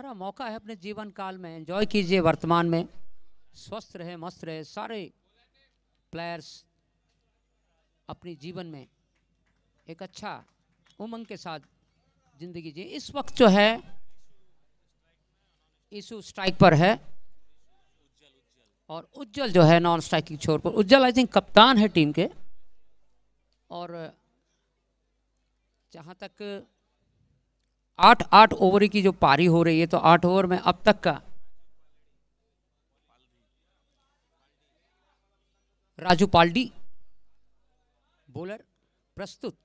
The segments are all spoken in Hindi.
सुनहरा मौका है अपने जीवन काल में एंजॉय कीजिए वर्तमान में स्वस्थ रहे मस्त रहे सारे प्लेयर्स अपने जीवन में एक अच्छा उमंग के साथ जिंदगी जी इस वक्त जो है ईशु स्ट्राइक पर है और उज्जवल जो है नॉन स्ट्राइकिंग छोर पर उज्जवल आई थिंक कप्तान है टीम के और जहाँ तक आठ आठ ओवर की जो पारी हो रही है तो आठ ओवर में अब तक का राजू पाल्डी बॉलर प्रस्तुत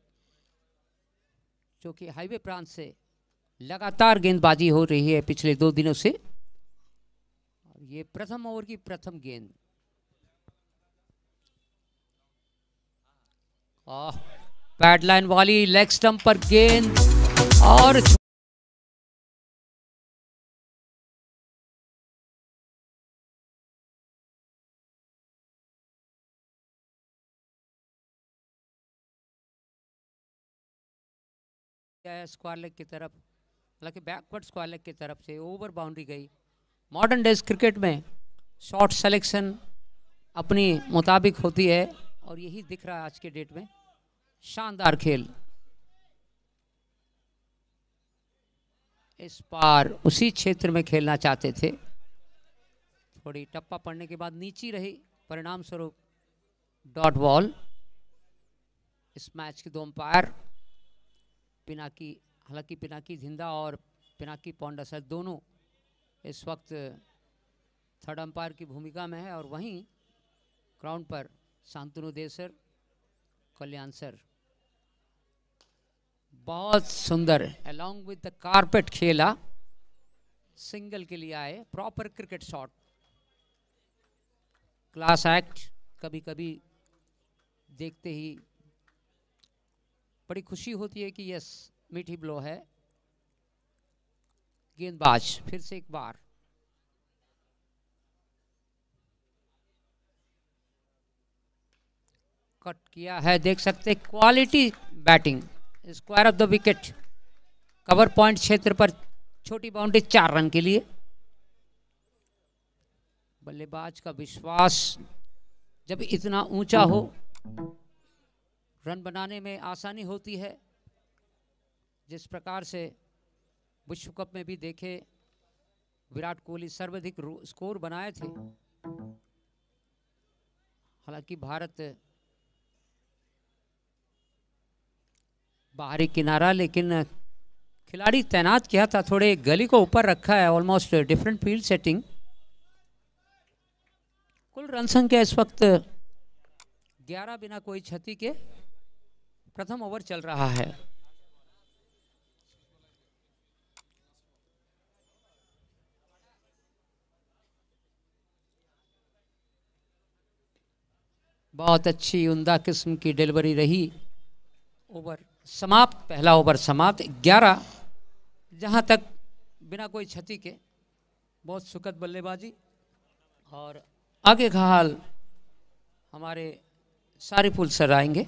जो कि हाईवे प्रांत से लगातार गेंदबाजी हो रही है पिछले दो दिनों से और ये प्रथम ओवर की प्रथम गेंद पैडलाइन वाली लेग स्टंप पर गेंद और स्क्वायर लेग की तरफ हालांकि बैकवर्ड स्क्वायर लेग की तरफ से ओवर बाउंड्री गई मॉडर्न डेज क्रिकेट में शॉर्ट सेलेक्शन अपनी मुताबिक होती है और यही दिख रहा है आज के डेट में शानदार खेल इस पार उसी क्षेत्र में खेलना चाहते थे थोड़ी टप्पा पड़ने के बाद नीची रही परिणाम स्वरूप डॉट बॉल इस मैच के दो अंपायर पिनाकी हालांकि पिनाकी झिंदा और पिनाकी सर दोनों इस वक्त थर्ड अंपायर की भूमिका में है और वहीं ग्राउंड पर शांतनु देसर कल्याण सर बहुत सुंदर अलोंग विद द कारपेट खेला सिंगल के लिए आए proper cricket shot class act कभी कभी देखते ही बड़ी खुशी होती है कि यस मीठी ब्लो है गेंदबाज फिर से एक बार कट किया है देख सकते quality batting square off the wicket cover point क्षेत्र पर छोटी बाउंड्री चार रन के लिए बल्लेबाज का विश्वास जब इतना ऊंचा हो रन बनाने में आसानी होती है जिस प्रकार से विश्व कप में भी देखे विराट कोहली सर्वाधिक स्कोर बनाए थे हालांकि भारत बाहरी किनारा लेकिन खिलाड़ी तैनात किया था थोड़े गली को ऊपर रखा है ऑलमोस्ट डिफरेंट फील्ड सेटिंग कुल रन संख्या इस वक्त 11 बिना कोई क्षति के प्रथम ओवर चल रहा है बहुत अच्छी उमदा किस्म की डिलीवरी रही ओवर समाप्त पहला ओवर समाप्त ग्यारह जहाँ तक बिना कोई क्षति के बहुत सुखद बल्लेबाजी और आगे का हाल हमारे सारे पुल सर आएंगे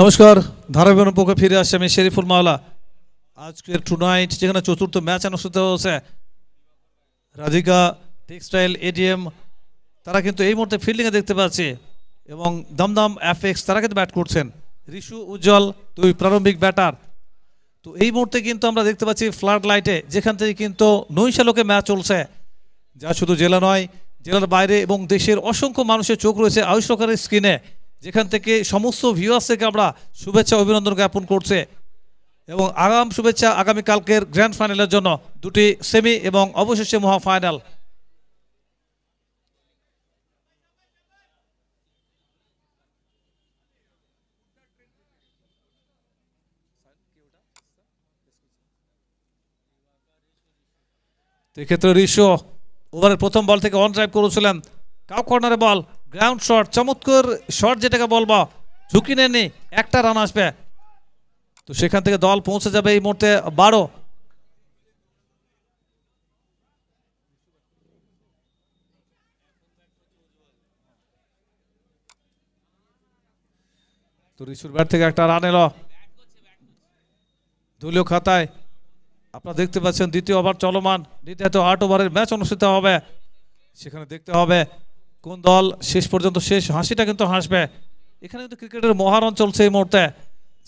নমস্কার ধারাবাহিক পক্ষে ফিরে আসছে আমি শেরিফুল মাওলা আজকের টুনাইট যেখানে চতুর্থ ম্যাচ অনুষ্ঠিত হয়েছে রাধিকা টেক্সটাইল এডিএম তারা কিন্তু এই মুহূর্তে ফিল্ডিংয়ে দেখতে পাচ্ছি এবং দমদম অ্যাফেক্স তারা কিন্তু ব্যাট করছেন ঋষু উজ্জ্বল দুই প্রারম্ভিক ব্যাটার তো এই মুহূর্তে কিন্তু আমরা দেখতে পাচ্ছি ফ্লাড লাইটে যেখান থেকে কিন্তু নৈশালোকে ম্যাচ চলছে যা শুধু জেলা নয় জেলার বাইরে এবং দেশের অসংখ্য মানুষের চোখ রয়েছে আয়ুষ্কারের স্ক্রিনে যেখান থেকে সমস্ত ভিউয়ার্স থেকে আমরা শুভেচ্ছা অভিনন্দন জ্ঞাপন করছে এবং আগাম শুভেচ্ছা আগামীকালকের গ্র্যান্ড ফাইনালের জন্য দুটি সেমি এবং অবশেষে মহাফাইনাল এক্ষেত্রে রিশো ওভারের প্রথম বল থেকে অন ড্রাইভ করেছিলেন কাউ কর্নারে বল গ্রাউন্ড শট চমৎকার শট যেটাকে বলবো ঝুঁকি নেনি একটা রান আসবে তো সেখান থেকে দল পৌঁছে যাবে এই মুহূর্তে বারো তো ব্যাট থেকে একটা রান এলো দলীয় খাতায় আপনারা দেখতে পাচ্ছেন দ্বিতীয় ওভার চলমান দ্বিতীয়ত আট ওভারের ম্যাচ অনুষ্ঠিত হবে সেখানে দেখতে হবে কোন দল শেষ পর্যন্ত শেষ হাসিটা কিন্তু হাসবে এখানে কিন্তু ক্রিকেটের মহারণ চলছে এই মুহূর্তে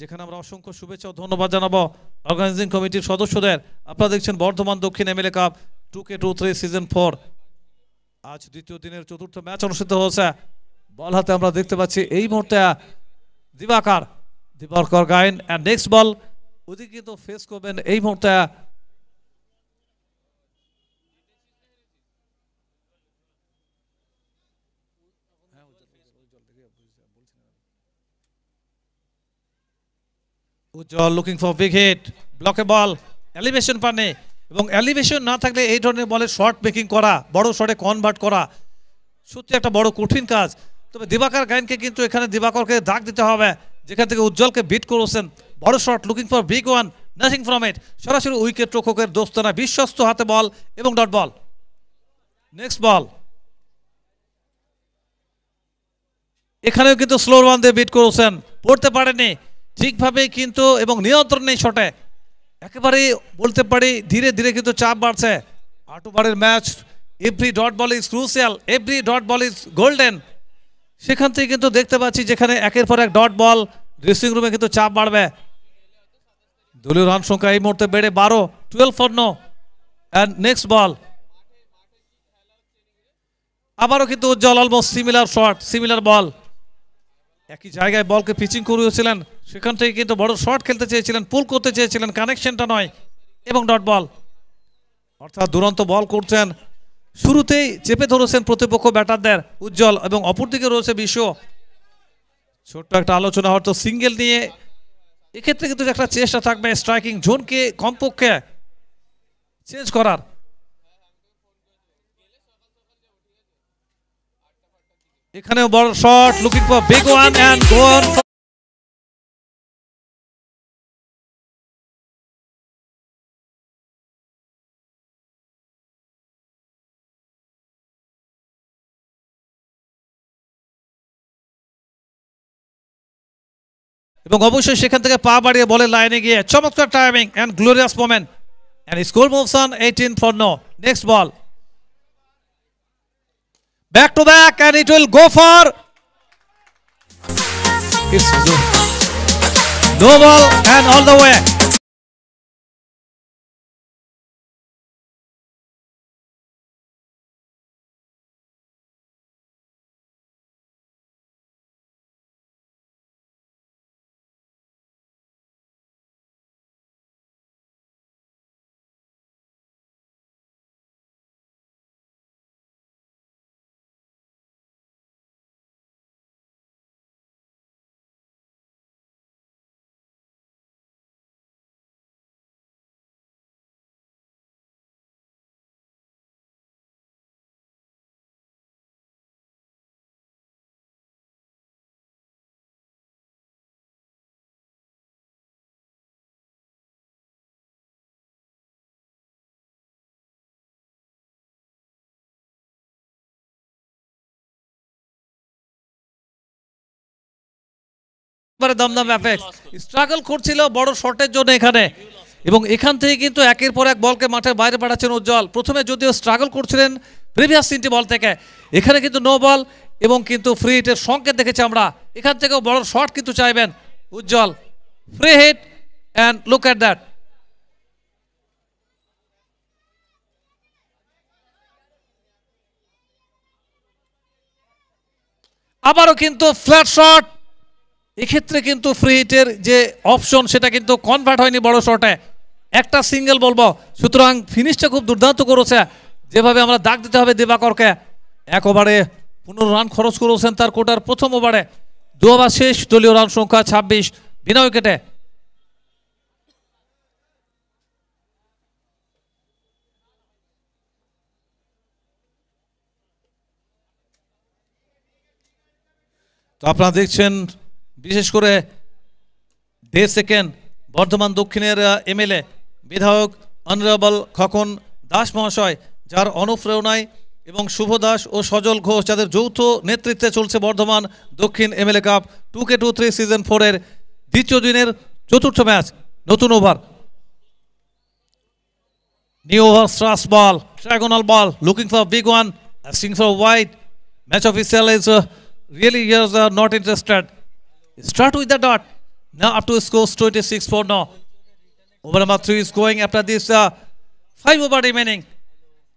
যেখানে আমরা অসংখ্য শুভেচ্ছা ও ধন্যবাদ জানাবো অর্গানাইজিং কমিটির সদস্যদের আপনারা দেখছেন বর্ধমান দক্ষিণ MLA cup two K two three season four আজ দ্বিতীয় দিনের চতুর্থ ম্যাচ অনুষ্ঠিত হয়েছে বল হাতে আমরা দেখতে পাচ্ছি এই মুহূর্তে Diwakar Diwakar Gain and next ball ওদিকে কিন্তু ফেস করবেন এই মুহূর্তে Ujjwal looking for big hit ব্লকে বল এলিভেশন পানে এবং এলিভেশন না থাকলে এই ধরনের বলে শর্ট মেকিং করা বড় শর্টে কনভার্ট করা সত্যি একটা বড় কঠিন কাজ তবে দিবাকর গাইনকে কিন্তু এখানে দিবাকরকে দাগ দিতে হবে যেখান থেকে উজ্জ্বলকে বিট করেছেন বড় shot looking for big one nothing from it সরাসরি উইকেট রক্ষকের দোস্তানা বিশ্বস্ত হাতে বল এবং ডট বল নেক্সট বল এখানেও কিন্তু স্লোর ওয়ান দিয়ে বিট করেছেন পড়তে পারেনি ঠিকভাবে কিন্তু এবং নিয়ন্ত্রণ নেই শটে একেবারে বলতে পারি ধীরে ধীরে কিন্তু চাপ বাড়ছে আট ওভারের match every dot ball is crucial every dot ball is golden সেখান থেকে কিন্তু দেখতে পাচ্ছি যেখানে একের পর এক ডট বল ড্রেসিং রুমে কিন্তু চাপ বাড়বে দলীয় রান সংখ্যা এই মুহূর্তে বেড়ে বারো twelve for no and next ball আবারও কিন্তু Ujjwal almost similar shot similar ball একই জায়গায় বলকে পিচিং করিয়েছিলেন সেখান থেকে কিন্তু বড় শট খেলতে চেয়েছিলেন পুল করতে চেয়েছিলেন কানেকশনটা নয় এবং ডট বল অর্থাৎ দুরন্ত বল করছেন শুরুতেই চেপে ধরেছেন প্রতিপক্ষ ব্যাটারদের উজ্জ্বল এবং অপরদিকে রয়েছে বিশ্ব ছোট্ট একটা আলোচনা হয়তো সিঙ্গেল নিয়ে এক্ষেত্রে কিন্তু একটা চেষ্টা থাকবে স্ট্রাইকিং জোনকে কমপক্ষে চেঞ্জ করার এখানেও বড় shot looking for big one and gone এবং অবশ্যই সেখান থেকে পা বাড়িয়ে বলে লাইনে গিয়ে চমৎকার timing and glorious moment and score moves on eighteen for no next ball back to back and it will go for no ball and all the way একবারে দমদম অ্যাপেক্স স্ট্রাগল করছিল বড় শটের জন্য এখানে এবং এখান থেকে কিন্তু একের পর এক বলকে মাঠের বাইরে পাঠাচ্ছেন উজ্জ্বল প্রথমে যদিও স্ট্রাগল করছিলেন প্রিভিয়াস তিনটি বল থেকে এখানে কিন্তু নো বল এবং কিন্তু ফ্রি হিটের সংকেত দেখেছি আমরা এখান থেকেও বড় শট কিন্তু চাইবেন Ujjwal free hit and look at that আবারও কিন্তু ফ্ল্যাট শট এক্ষেত্রে কিন্তু ফ্রি হিটের যে অপশন সেটা কিন্তু কনভার্ট হয়নি বড় শটে একটা সিঙ্গেল বলবো সুতরাং ফিনিশটা খুব দুর্দান্ত করেছে যেভাবে আমরা দাগ দিতে হবে দেবাকরকে এক ওভারে পনেরো রান খরচ করেছেন তার কোটার প্রথম ওভারে দু ওভার শেষ দলীয় রান সংখ্যা ছাব্বিশ বিনা উইকেটে তো আপনারা দেখছেন বিশেষ করে দেড় সেকেন্ড বর্ধমান দক্ষিণের এমএলএ বিধায়ক অনারেবল খকন দাস মহাশয় যার অনুপ্রেরণায় এবং শুভ দাস ও সজল ঘোষ যাদের যৌথ নেতৃত্বে চলছে বর্ধমান দক্ষিণ MLA cup two K two three season ফোরের দ্বিতীয় দিনের চতুর্থ ম্যাচ নতুন over new over straight ball diagonal ball looking for big one sign for wide match official is really ইয়ার not interested Start with the dot. Now up to score 26 for now. Over number 3 is going after this uh, 5 over remaining.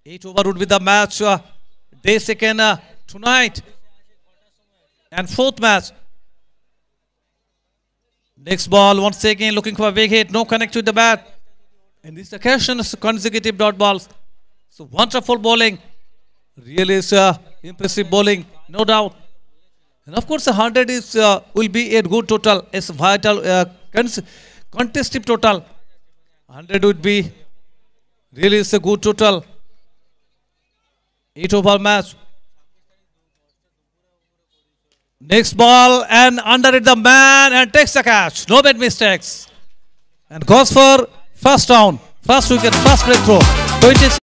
8 over would be the match. Uh, day second uh, tonight. And fourth match. Next ball once again looking for a big hit. No connect with the bat. In this occasion consecutive dot balls. So wonderful bowling. Really is uh, impressive bowling. No doubt. And of course, 100 is uh, will be a good total, It's vital uh, total. 100 would be really is a good total. 8 over match. Next ball and under it the man and takes the catch. No bad mistakes. And goes for first down, first wicket, first breakthrough. Twenty six.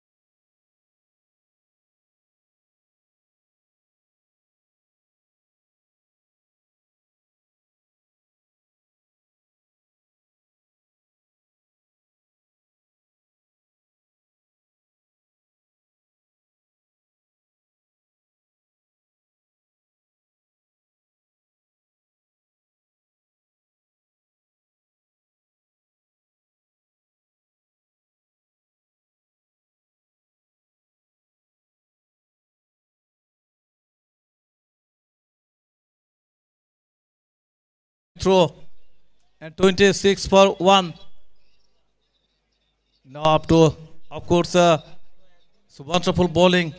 throw. And 26 for 1. Now up to, of course, uh, so wonderful bowling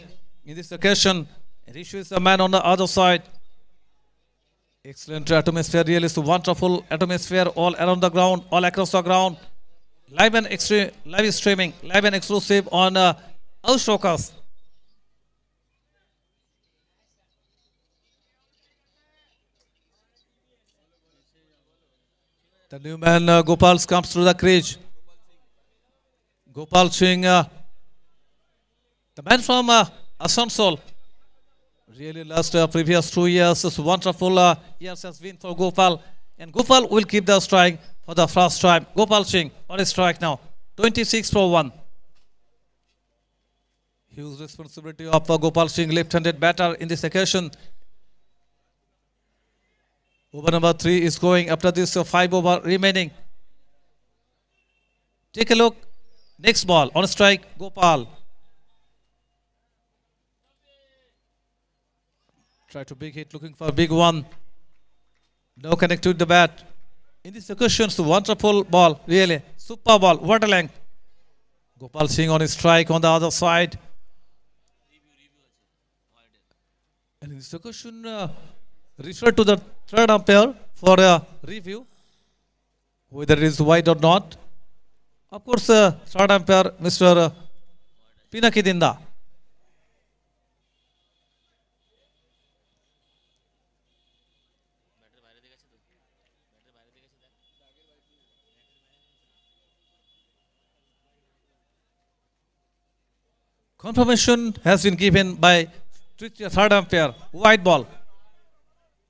in this occasion. Rishu is the man on the other side. Excellent atmosphere, really. So wonderful atmosphere all around the ground, all across the ground. Live and extreme, live streaming, live and exclusive on uh, showcast. The new man uh, Gopal comes through the crease. Gopal Singh, uh, the man from uh, Asansol, really last uh, previous two years, is wonderful uh, years has been for Gopal. And Gopal will keep the strike for the first time. Gopal Singh on a strike now, 26 for 1. Huge responsibility of uh, Gopal Singh, left-handed batter in this occasion. Over number 3 is going after this, so 5 over remaining. Take a look. Next ball on strike, Gopal. Try to big hit, looking for a big one. No connect to the bat. In this occasions, wonderful ball, really. Super ball, what a length. Gopal Singh on his strike on the other side. And in this occasion, uh, refer to the third umpire for a review, whether it is wide or not. Of course, uh, third umpire, Mr. Uh, Pinakidinda. Confirmation has been given by third umpire, white ball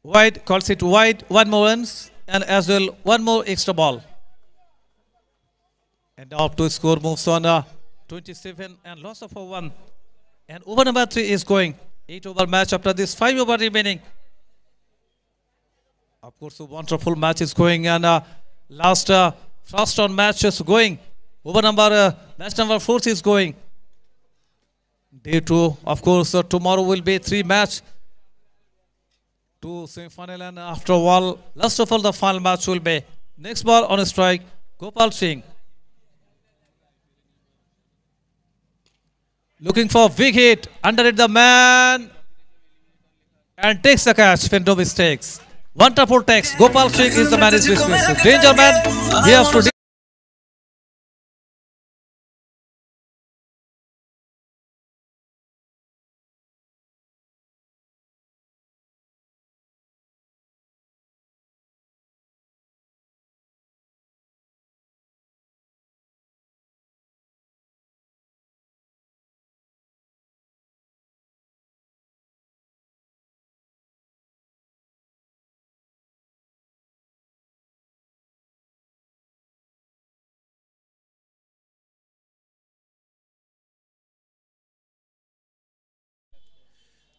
wide, calls it wide, one more runs, and as well one more extra ball. And up to score moves on uh, 27 and loss of a 1. And over number 3 is going. 8 over match after this 5 over remaining. Of course, a wonderful match is going and uh, last uh, first round match is going. Over number, uh, match number 4 is going. Day 2, of course, uh, tomorrow will be 3 match to semi-final and after all, last of all the final match will be next ball on strike, Gopal Singh. Looking for big hit, under it the man and takes the catch, Fendo mistakes. One triple takes, Gopal Singh is the man is business. Danger man, he has to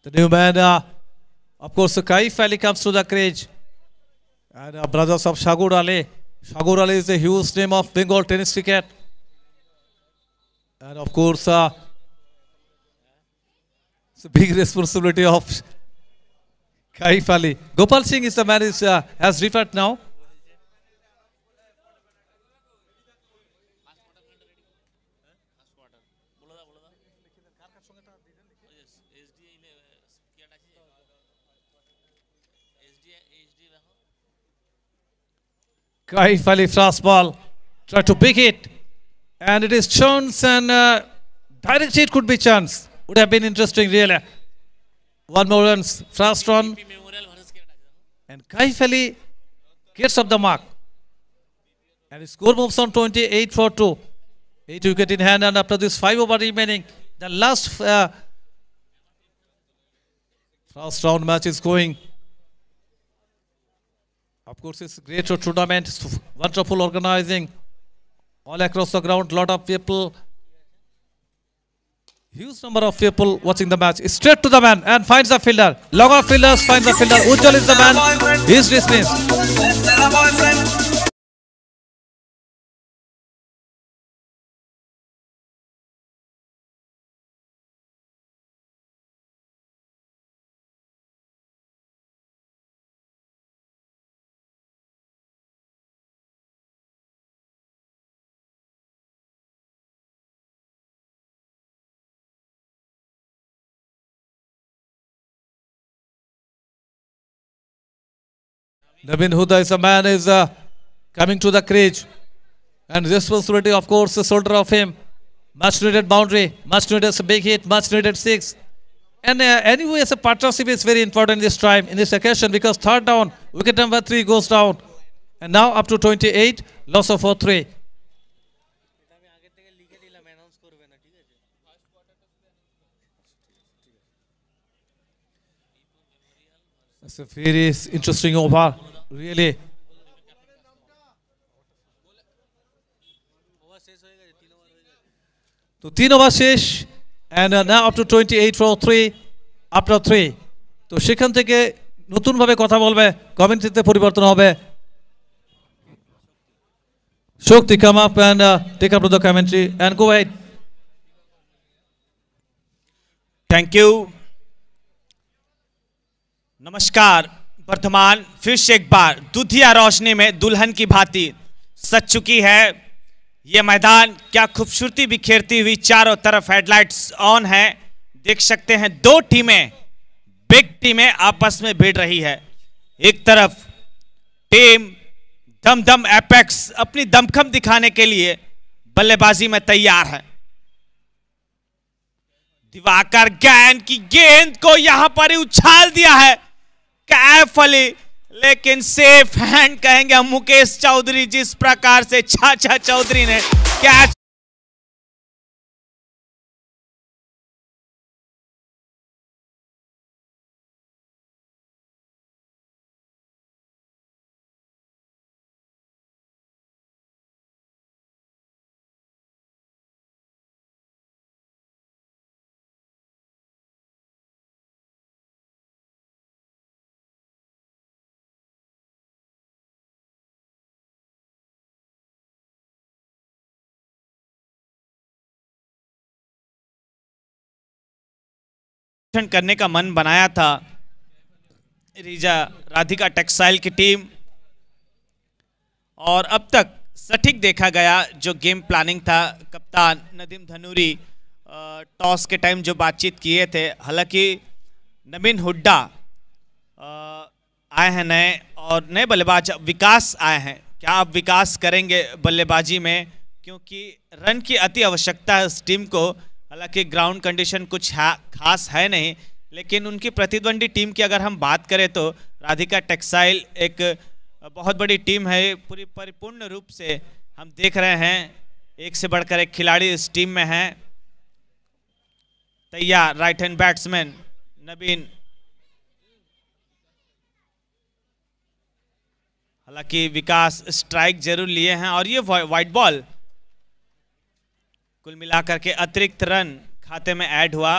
The new man, of course, Kaif Ali comes to the cage. And uh, brothers of Shagur Ali. Shagur Ali is a huge name of Bengal tennis cricket. And of course, uh, it's a big responsibility of Kaif Ali. Gopal Singh is the man who uh, has referred now. Kaif Ali fastball. Try to pick it. And it is chance and uh, directly it could be chance. Would have been interesting really. One more run. fast run. And Kaif Ali gets off the mark. And the score moves on 28 for 2. 8 wicket in hand and after this 5 over remaining. The last uh, first round match is going of course, it's great tournament, wonderful organizing all across the ground, lot of people. Huge number of people watching the match. Straight to the man and finds the fielder. Long of fielders finds the fielder. Ujjal is the man. He's dismissed. Nabin Huda is a man is uh, coming to the crease, And responsibility, of course, the shoulder of him. Much needed boundary, much needed big hit, much needed six. And uh, anyway, as a partnership is very important this time, in this occasion, because third down, wicket number three goes down. And now up to 28, loss of 4 3. It's a very interesting over. Really তো তিন ওভার শেষ অ্যান্ড না up to twenty eight for three after three তো সেখান থেকে নতুনভাবে কথা বলবে কমেন্ট্রিতে পরিবর্তন হবে শক্তি come up and uh, up up commentary and commentary and go ahead. Thank वर्तमान फिर से एक बार दुधिया रोशनी में दुल्हन की भांति सच चुकी है ये मैदान क्या खूबसूरती बिखेरती हुई चारों तरफ हेडलाइट्स ऑन है देख सकते हैं दो टीमें बिग टीमें आपस में भिड़ रही है एक तरफ टीम दम दम एपेक्स अपनी दमखम दिखाने के लिए बल्लेबाजी में तैयार है दिवाकर गैन की गेंद को यहां पर ही उछाल दिया है कैफली लेकिन सेफ हैंड कहेंगे हम मुकेश चौधरी जिस प्रकार से चाचा चौधरी ने कैच करने का मन बनाया था रीजा राधिका टेक्सटाइल की टीम और अब तक सटीक देखा गया जो गेम प्लानिंग था कप्तान नदीम धनुरी टॉस के टाइम जो बातचीत किए थे हालांकि नवीन हुड्डा आए हैं नए और नए बल्लेबाज विकास आए हैं क्या आप विकास करेंगे बल्लेबाजी में क्योंकि रन की अति आवश्यकता है इस टीम को हालांकि ग्राउंड कंडीशन कुछ खास है नहीं लेकिन उनकी प्रतिद्वंदी टीम की अगर हम बात करें तो राधिका टेक्सटाइल एक बहुत बड़ी टीम है पूरी परिपूर्ण रूप से हम देख रहे हैं एक से बढ़कर एक खिलाड़ी इस टीम में हैं तैयार राइट हैंड बैट्समैन नबीन हालांकि विकास स्ट्राइक जरूर लिए हैं और ये वाइट बॉल कुल मिलाकर के अतिरिक्त रन खाते में ऐड हुआ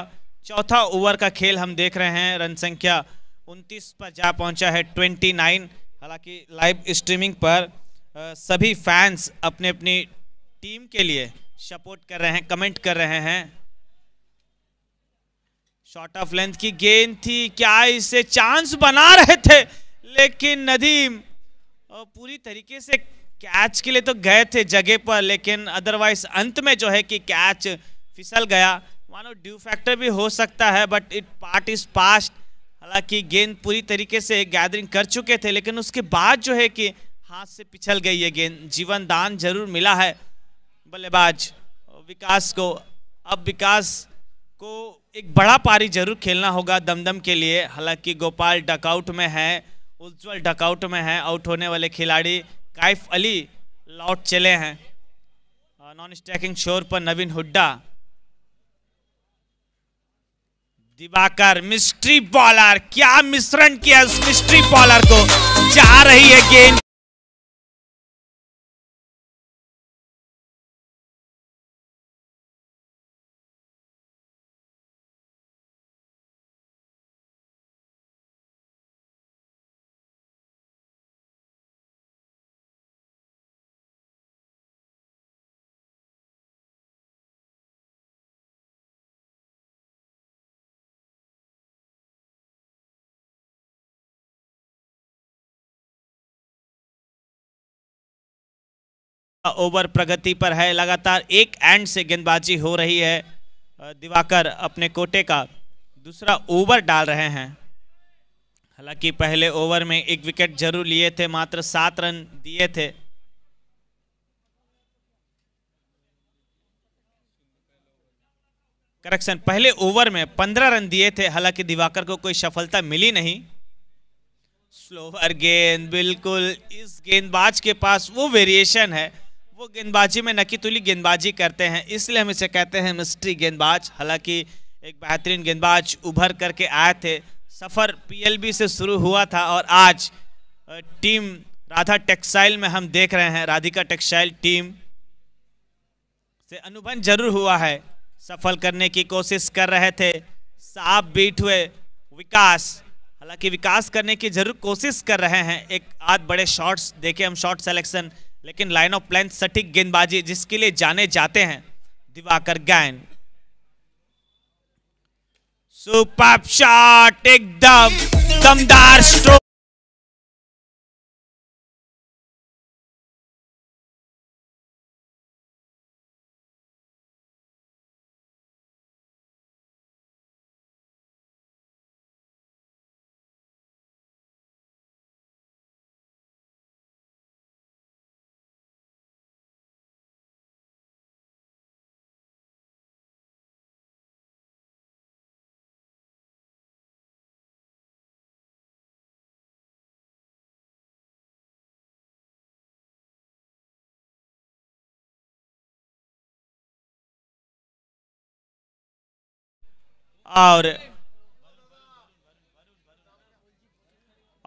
चौथा ओवर का खेल हम देख रहे हैं रन संख्या 29 पर जा पहुंचा है 29 हालांकि लाइव स्ट्रीमिंग पर सभी फैंस अपने अपनी टीम के लिए सपोर्ट कर रहे हैं कमेंट कर रहे हैं शॉर्ट ऑफ लेंथ की गेंद थी क्या इसे चांस बना रहे थे लेकिन नदीम पूरी तरीके से कैच के लिए तो गए थे जगह पर लेकिन अदरवाइज अंत में जो है कि कैच फिसल गया मानो ड्यू फैक्टर भी हो सकता है but it part is past हालांकि गेंद पूरी तरीके से गैदरिंग कर चुके थे लेकिन उसके बाद जो है कि हाथ से पिछल गई है गेंद जीवन दान जरूर मिला है बल्लेबाज विकास को अब विकास को एक बड़ा पारी जरूर खेलना होगा दमदम के लिए हालांकि गोपाल डकआउट में है उज्ज्वल डकआउट में है आउट होने वाले खिलाड़ी काइफ अली लौट चले हैं नॉन स्टैकिंग शोर पर नवीन हुड्डा दिवाकर मिस्ट्री बॉलर क्या मिश्रण किया उस मिस्ट्री बॉलर को जा रही है गेंद ओवर प्रगति पर है लगातार एक एंड से गेंदबाजी हो रही है दिवाकर अपने कोटे का दूसरा ओवर डाल रहे हैं हालांकि पहले ओवर में एक विकेट जरूर लिए थे मात्र सात रन दिए थे करेक्शन पहले ओवर में पंद्रह रन दिए थे हालांकि दिवाकर को कोई सफलता मिली नहीं स्लोवर गेंद बिल्कुल इस गेंदबाज के पास वो वेरिएशन है वो गेंदबाजी में तुली गेंदबाजी करते हैं इसलिए हम इसे कहते हैं मिस्ट्री गेंदबाज हालांकि एक बेहतरीन गेंदबाज उभर करके आए थे सफ़र पीएलबी से शुरू हुआ था और आज टीम राधा टेक्सटाइल में हम देख रहे हैं राधिका टेक्सटाइल टीम से अनुबंध जरूर हुआ है सफल करने की कोशिश कर रहे थे साफ बीट हुए विकास हालांकि विकास करने की जरूर कोशिश कर रहे हैं एक आध बड़े शॉट्स देखे हम शॉर्ट सेलेक्शन लेकिन लाइन ऑफ प्लान सटीक गेंदबाजी जिसके लिए जाने जाते हैं दिवाकर गैन सुपर शॉट एकदम दमदार स्ट्रोक और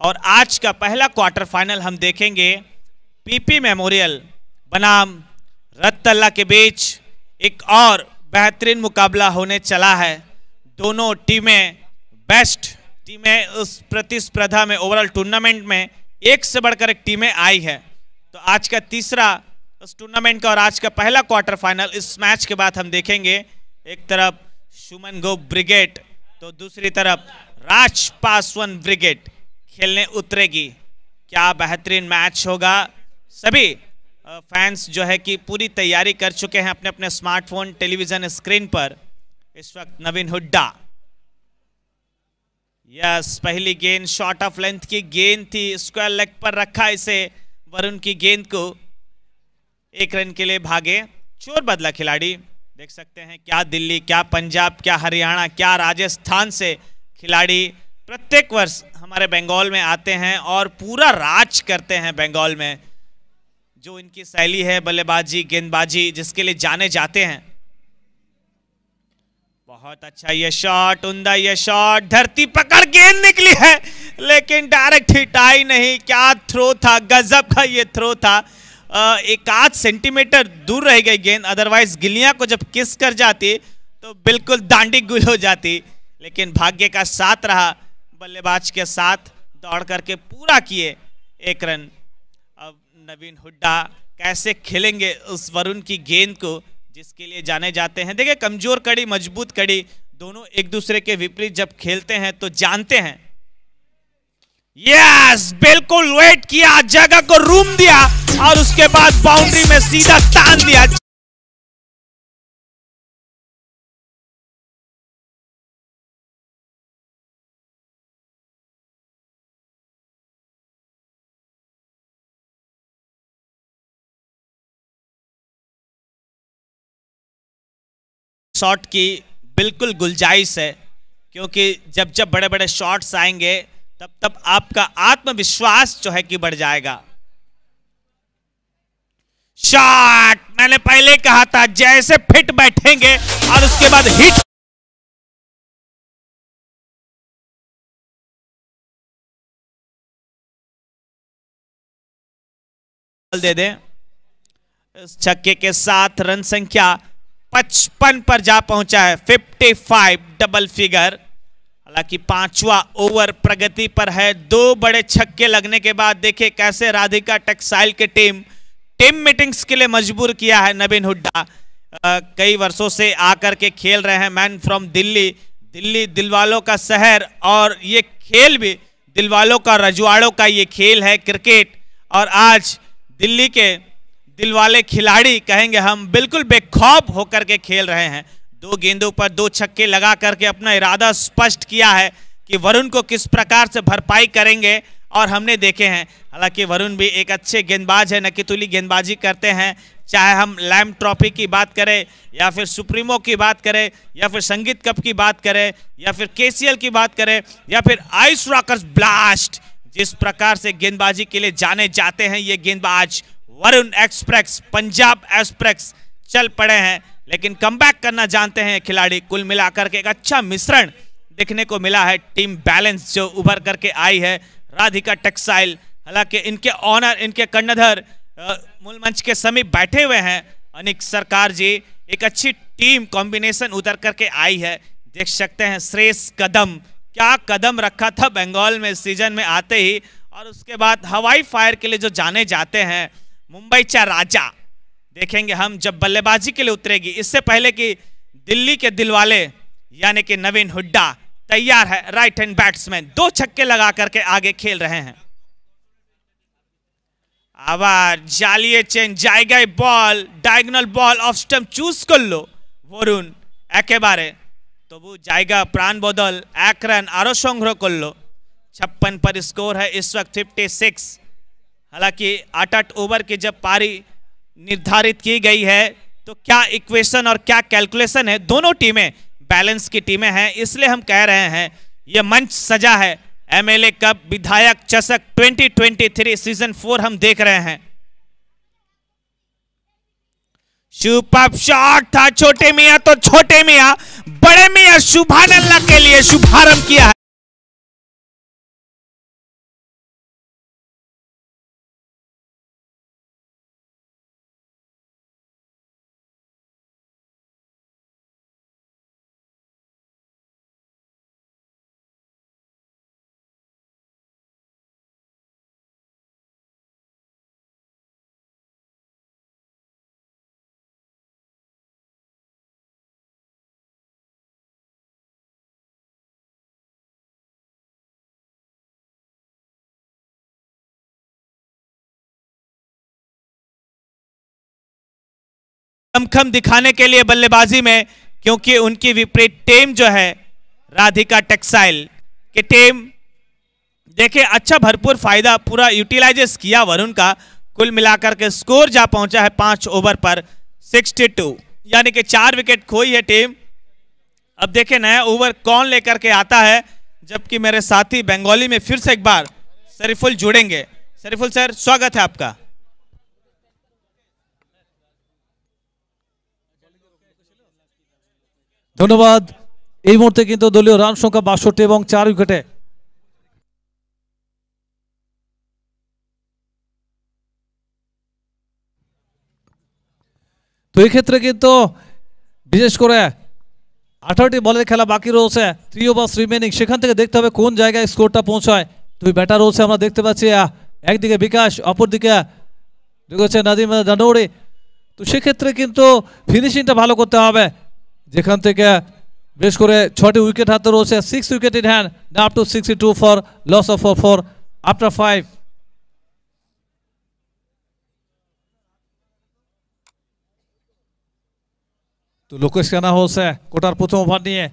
और आज का पहला क्वार्टर फाइनल हम देखेंगे पीपी मेमोरियल बनाम रत्तल्ला के बीच एक और बेहतरीन मुकाबला होने चला है दोनों टीमें बेस्ट टीमें उस प्रतिस्पर्धा में ओवरऑल टूर्नामेंट में एक से बढ़कर एक टीमें आई है तो आज का तीसरा उस टूर्नामेंट का और आज का पहला क्वार्टर फाइनल इस मैच के बाद हम देखेंगे एक तरफ सुमन गो ब्रिगेड तो दूसरी तरफ राज पासवान ब्रिगेड खेलने उतरेगी क्या बेहतरीन मैच होगा सभी फैंस जो है कि पूरी तैयारी कर चुके हैं अपने अपने स्मार्टफोन टेलीविजन स्क्रीन पर इस वक्त नवीन हुड्डा यस पहली गेंद शॉर्ट ऑफ लेंथ की गेंद थी स्क्वायर लेग पर रखा इसे वरुण की गेंद को एक रन के लिए भागे चोर बदला खिलाड़ी देख सकते हैं क्या दिल्ली क्या पंजाब क्या हरियाणा क्या राजस्थान से खिलाड़ी प्रत्येक वर्ष हमारे बंगाल में आते हैं और पूरा राज करते हैं बंगाल में जो इनकी शैली है बल्लेबाजी गेंदबाजी जिसके लिए जाने जाते हैं बहुत अच्छा ये शॉट उमदा ये शॉट धरती पकड़ गेंद निकली है लेकिन डायरेक्ट हिट आई नहीं क्या थ्रो था गजब का ये थ्रो था एक आध सेंटीमीटर दूर रह गई गेंद अदरवाइज गिलिया को जब किस कर जाती तो बिल्कुल दांडी गुल हो जाती लेकिन भाग्य का साथ रहा बल्लेबाज के साथ दौड़ करके पूरा किए एक रन अब नवीन हुड्डा कैसे खेलेंगे उस वरुण की गेंद को जिसके लिए जाने जाते हैं देखिए कमज़ोर कड़ी मजबूत कड़ी दोनों एक दूसरे के विपरीत जब खेलते हैं तो जानते हैं यस बिल्कुल वेट किया जगह को रूम दिया और उसके बाद बाउंड्री में सीधा तान दिया शॉट की बिल्कुल गुलजाइश है क्योंकि जब जब बड़े बड़े शॉट्स आएंगे तब तब आपका आत्मविश्वास जो है कि बढ़ जाएगा शॉट मैंने पहले कहा था जैसे फिट बैठेंगे और उसके बाद हिट दे दे इस छक्के के साथ रन संख्या 55 पर जा पहुंचा है 55 डबल फिगर हालांकि पांचवा ओवर प्रगति पर है दो बड़े छक्के लगने के बाद देखिए कैसे राधिका टेक्सटाइल की टीम टीम मीटिंग्स के लिए मजबूर किया है नवीन हुड्डा कई वर्षों से आकर के खेल रहे हैं मैन फ्रॉम दिल्ली दिल्ली दिलवालों का शहर और ये खेल भी दिलवालों का रजवाड़ों का ये खेल है क्रिकेट और आज दिल्ली के दिलवाले खिलाड़ी कहेंगे हम बिल्कुल बेखौफ होकर के खेल रहे हैं दो गेंदों पर दो छक्के लगा करके अपना इरादा स्पष्ट किया है कि वरुण को किस प्रकार से भरपाई करेंगे और हमने देखे हैं हालांकि वरुण भी एक अच्छे गेंदबाज है नकितुली गेंदबाजी करते हैं चाहे हम लैम ट्रॉफी की बात करें या फिर सुप्रीमो की बात करें या फिर संगीत कप की बात करें या फिर के की बात करें या फिर आइस रॉकर्स ब्लास्ट जिस प्रकार से गेंदबाजी के लिए जाने जाते हैं ये गेंदबाज वरुण एक्सप्रेस पंजाब एक्सप्रेस चल पड़े हैं लेकिन कम करना जानते हैं खिलाड़ी कुल मिलाकर के एक अच्छा मिश्रण देखने को मिला है टीम बैलेंस जो उभर करके आई है राधिका टेक्सटाइल हालांकि इनके ऑनर इनके कर्णधर मूल मंच के समीप बैठे हुए हैं अनिक सरकार जी एक अच्छी टीम कॉम्बिनेशन उतर करके आई है देख सकते हैं श्रेष्ठ कदम क्या कदम रखा था बंगाल में सीजन में आते ही और उसके बाद हवाई फायर के लिए जो जाने जाते हैं मुंबई चा राजा देखेंगे हम जब बल्लेबाजी के लिए उतरेगी इससे पहले कि दिल्ली के दिलवाले यानी कि नवीन हुड्डा तैयार है राइट हैंड बैट्समैन दो छक्के लगा करके आगे खेल रहे हैं आवार जालिए चेंज जाएगा ball diagonal ball off stump choose कर लो वरुण तो वो जाएगा प्राण बदल एक रन রান संग्रह कर लो छप्पन पर स्कोर है इस वक्त 56 हालांकि आठ आठ ओवर की जब पारी निर्धारित की गई है तो क्या इक्वेशन और क्या कैलकुलेशन है दोनों टीमें बैलेंस की टीमें हैं इसलिए हम कह रहे हैं यह मंच सजा है एमएलए कप विधायक चषक 2023 सीजन फोर हम देख रहे हैं सुपर शॉट था छोटे मियाँ तो छोटे मियाँ बड़े मियाँ शुभानंद के लिए शुभारंभ किया है दमखम दिखाने के लिए बल्लेबाजी में क्योंकि उनकी विपरीत टीम जो है राधिका टेक्साइल के टीम देखिए अच्छा भरपूर फायदा पूरा यूटिलाइजेस किया वरुण का कुल मिलाकर के स्कोर जा पहुंचा है पांच ओवर पर 62 यानी कि चार विकेट खोई है टीम अब देखे नया ओवर कौन लेकर के आता है जबकि मेरे साथी बंगाली में फिर से एक बार शरीफुल जुड़ेंगे शरीफुल सर स्वागत है आपका ধন্যবাদ এই মুহূর্তে কিন্তু দলীয় রান সংখ্যা বাষট্টি এবং চার উইকেটে তো এক্ষেত্রে কিন্তু বিশেষ করে আঠারোটি বলের খেলা বাকি রয়েছে থ্রি ওভার্স রিমেনিং সেখান থেকে দেখতে হবে কোন জায়গায় স্কোরটা পৌঁছায় দুই ব্যাটার রয়েছে আমরা দেখতে পাচ্ছি একদিকে বিকাশ অপরদিকে ঢুকেছে নাদিম দানৌড়ি তো সেক্ষেত্রে কিন্তু ফিনিশিংটা ভালো করতে হবে যেখান থেকে বেশ করে ছটি উইকেট হাতে রয়েছে six wicket in hand up to sixty two for loss of four four after five তো লোকেশ কেনা হচ্ছে কোটার প্রথম ওভার নিয়ে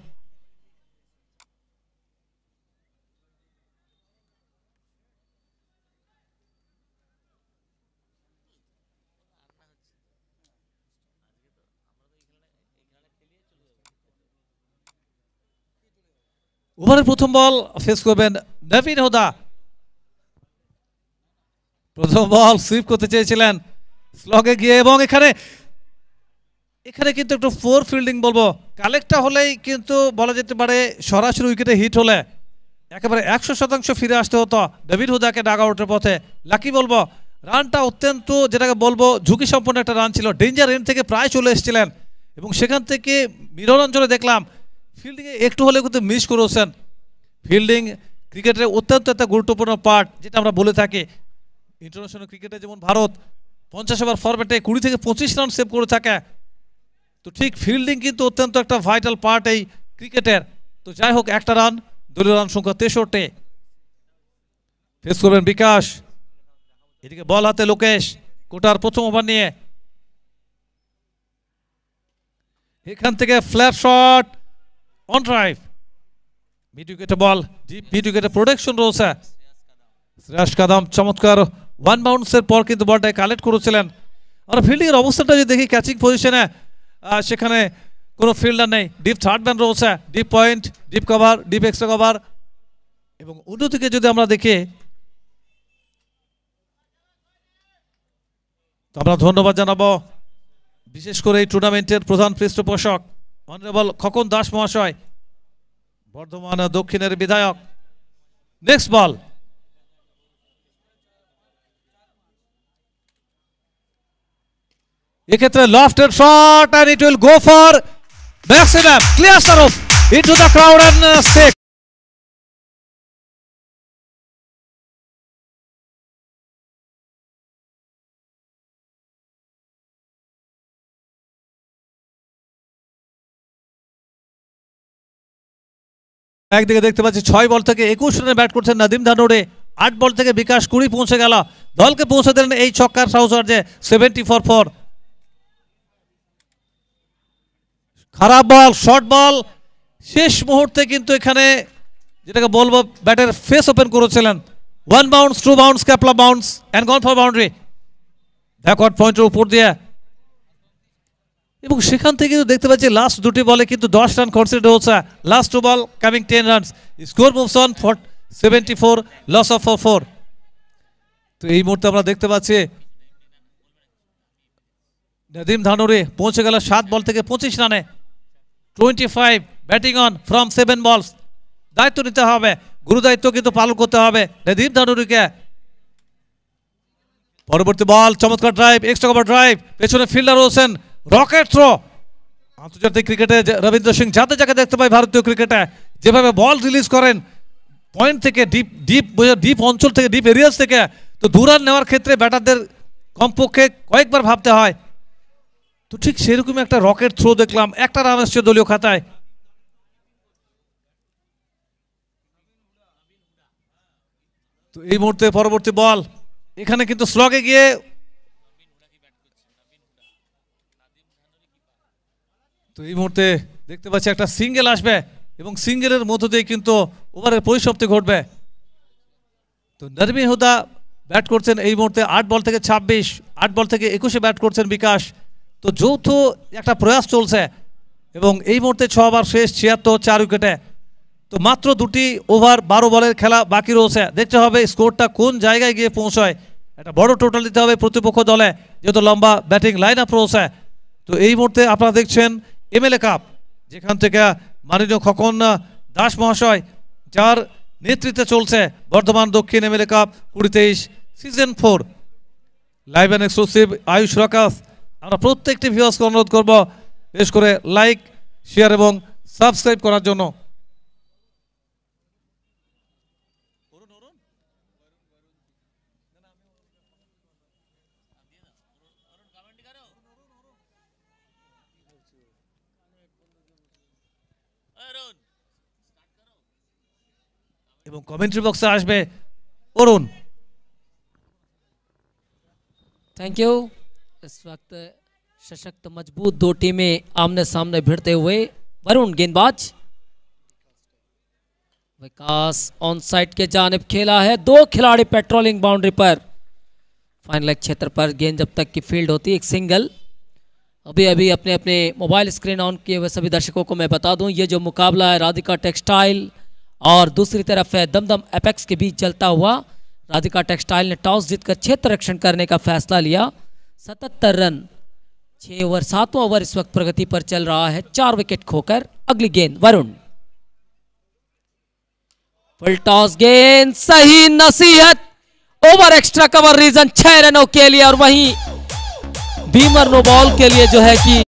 ওভারের প্রথম বল ফেস করবেন নবীন হোদা প্রথম বল সুইপ করতে চেয়েছিলেন স্লগে গিয়ে এবং এখানে এখানে কিন্তু একটু ফোর ফিল্ডিং বলবো কালেক্টটা হলেই কিন্তু বলা যেতে পারে সরাসরি উইকেটে হিট হলে একেবারে একশো শতাংশ ফিরে আসতে হতো ডেভিড হুদাকে ডাক আউটের পথে লাকি বলবো রানটা অত্যন্ত যেটাকে বলবো ঝুঁকি সম্পন্ন একটা রান ছিল ডেঞ্জার রেন থেকে প্রায় চলে এসেছিলেন এবং সেখান থেকে মিরর অঞ্চলে দেখলাম ফিল্ডিংয়ে একটু হলে কিন্তু মিস করেছেন ফিল্ডিং ক্রিকেটের অত্যন্ত একটা গুরুত্বপূর্ণ পার্ট যেটা আমরা বলে থাকি ইন্টারন্যাশনাল ক্রিকেটে যেমন ভারত পঞ্চাশ ওভার ফরম্যাটে কুড়ি থেকে পঁচিশ রান সেভ করে থাকে তো ঠিক ফিল্ডিং কিন্তু অত্যন্ত একটা ভাইটাল পার্ট এই ক্রিকেটের তো যাই হোক একটা রান দলীয় রান সংখ্যা তেষট্টি ফেস করবেন বিকাশ এদিকে বল হাতে লোকেশ কোটার প্রথম ওভার নিয়ে এখান থেকে flat shot on drive Mid you get a ball. Deep mid you get রয়েছে শ্রেয়াস কাদাম চমৎকার ওয়ান বাউন্সের পর কিন্তু বলটা কালেক্ট করেছিলেন আর ফিল্ডিংয়ের অবস্থাটা যদি দেখি ক্যাচিং পজিশনে সেখানে কোনো ফিল্ডার নেই ডিপ থার্ড ম্যান রয়েছে deep point deep cover deep extra cover এবং দিকে যদি আমরা দেখি আমরা ধন্যবাদ জানাবো বিশেষ করে এই টুর্নামেন্টের প্রধান পৃষ্ঠপোষক অনারেবল খকন দাস মহাশয় বর্ধমান দক্ষিণের বিধায়ক নেক্সট বল এক্ষেত্রে লফটের shot and it will go for maximum clear surf into the crowd and সেক একদিকে দেখতে পাচ্ছি ছয় বল থেকে একুশ রানে ব্যাট করছেন নাদিম ধানোরে আট বল থেকে বিকাশ কুড়ি পৌঁছে গেল দলকে পৌঁছে দিলেন এই ছক্কার যে সেভেন্টি ফোর ফোর খারাপ বল শর্ট বল শেষ মুহূর্তে কিন্তু এখানে যেটাকে বলবো ব্যাটের ফেস ওপেন করেছিলেন ওয়ান বাউন্স টু বাউন্স ক্যাপলা bounce and gone for boundary backward পয়েন্টের উপর দিয়ে এবং সেখান থেকে কিন্তু দেখতে পাচ্ছি লাস্ট দুটি বলে কিন্তু দশ রান কনসিডার হচ্ছে last two ball coming ten runs score moves on for seventy four loss of four four তো এই মুহূর্তে আমরা দেখতে পাচ্ছি নদীম ধানুরে পৌঁছে গেল সাত বল থেকে পঁচিশ রানে twenty five batting on from seven balls দায়িত্ব নিতে হবে গুরু দায়িত্ব কিন্তু পালন করতে হবে নদীম ধানুরিকে পরবর্তী বল চমৎকার ড্রাইভ এক্সট্রা কভার ড্রাইভ পেছনে ফিল্ডার হোসেন রকেট থ্রো আন্তর্জাতিক ক্রিকেটে রবীন্দ্র সিং যাতে যাকে দেখতে পাই ভারতীয় ক্রিকেটে যেভাবে বল রিলিজ করেন পয়েন্ট থেকে ডিপ ডিপ ডিপ অঞ্চল থেকে ডিপ এরিয়াস থেকে তো দুরান নেওয়ার ক্ষেত্রে ব্যাটারদের কমপক্ষে কয়েকবার ভাবতে হয় তো ঠিক সেরকমই একটা রকেট থ্রো দেখলাম একটা রান আসছে দলীয় খাতায় তো এই মুহূর্তে পরবর্তী বল এখানে কিন্তু স্লগে গিয়ে তো এই মুহূর্তে দেখতে পাচ্ছি একটা সিঙ্গেল আসবে এবং সিঙ্গেলের মধ্য দিয়ে কিন্তু ওভারের পরিসপ্তি ঘটবে তো নারমিন হুদা ব্যাট করছেন এই মুহূর্তে আট বল থেকে ২৬ আট বল থেকে একুশে ব্যাট করছেন বিকাশ তো যৌথ একটা প্রয়াস চলছে এবং এই মুহূর্তে ছ ওভার শেষ ছিয়াত্তর চার উইকেটে তো মাত্র দুটি ওভার বারো বলের খেলা বাকি রয়েছে দেখতে হবে স্কোরটা কোন জায়গায় গিয়ে পৌঁছয় একটা বড় টোটাল দিতে হবে প্রতিপক্ষ দলে যেহেতু লম্বা ব্যাটিং লাইন আপ রয়েছে তো এই মুহূর্তে আপনারা দেখছেন এমএলএ কাপ যেখান থেকে মাননীয় খকন দাস মহাশয় যার নেতৃত্বে চলছে বর্ধমান দক্ষিণ এমএলএ কাপ কুড়ি তেইশ season four live and exclusive Ayush রাকাশ আমরা প্রত্যেকটি ভিউয়ার্সকে অনুরোধ করব বেশ করে লাইক শেয়ার এবং সাবস্ক্রাইব করার জন্য এবং কমেন্ট্রি বক্সে আসবে অরুণ थैंक यू इस वक्त सशक्त मजबूत दो टीमें आमने सामने भिड़ते हुए वरुण गेंदबाज विकास ऑन साइड के जानब खेला है दो खिलाड़ी पेट्रोलिंग बाउंड्री पर फाइनल क्षेत्र पर गेंद जब तक की फील्ड होती एक सिंगल अभी अभी अपने अपने मोबाइल स्क्रीन ऑन किए हुए सभी दर्शकों को मैं बता दूं ये जो मुकाबला है राधिका टेक्सटाइल और दूसरी तरफ है दमदम एपेक्स के बीच चलता हुआ राधिका टेक्सटाइल ने टॉस जीतकर क्षेत्र रक्षण करने का फैसला लिया सतहत्तर रन छः ओवर सातवां ओवर इस वक्त प्रगति पर चल रहा है चार विकेट खोकर अगली गेंद वरुण फुल टॉस गेंद सही नसीहत ओवर एक्स्ट्रा कवर रीजन छह रनों के लिए और वहीं बीमर नो बॉल के लिए जो है कि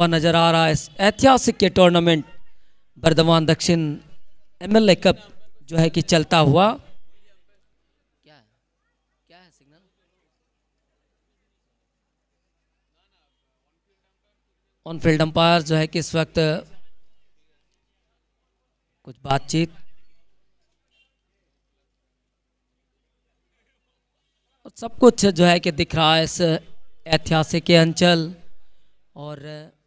हुआ नज़र आ रहा है इस ऐतिहासिक के टूर्नामेंट बर्धमान दक्षिण एम एल ए कप जो है कि चलता हुआ क्या है क्या है सिग्नल ऑन फील्ड अंपायर जो है कि इस वक्त कुछ बातचीत सब कुछ जो है कि दिख रहा है इस ऐतिहासिक अंचल और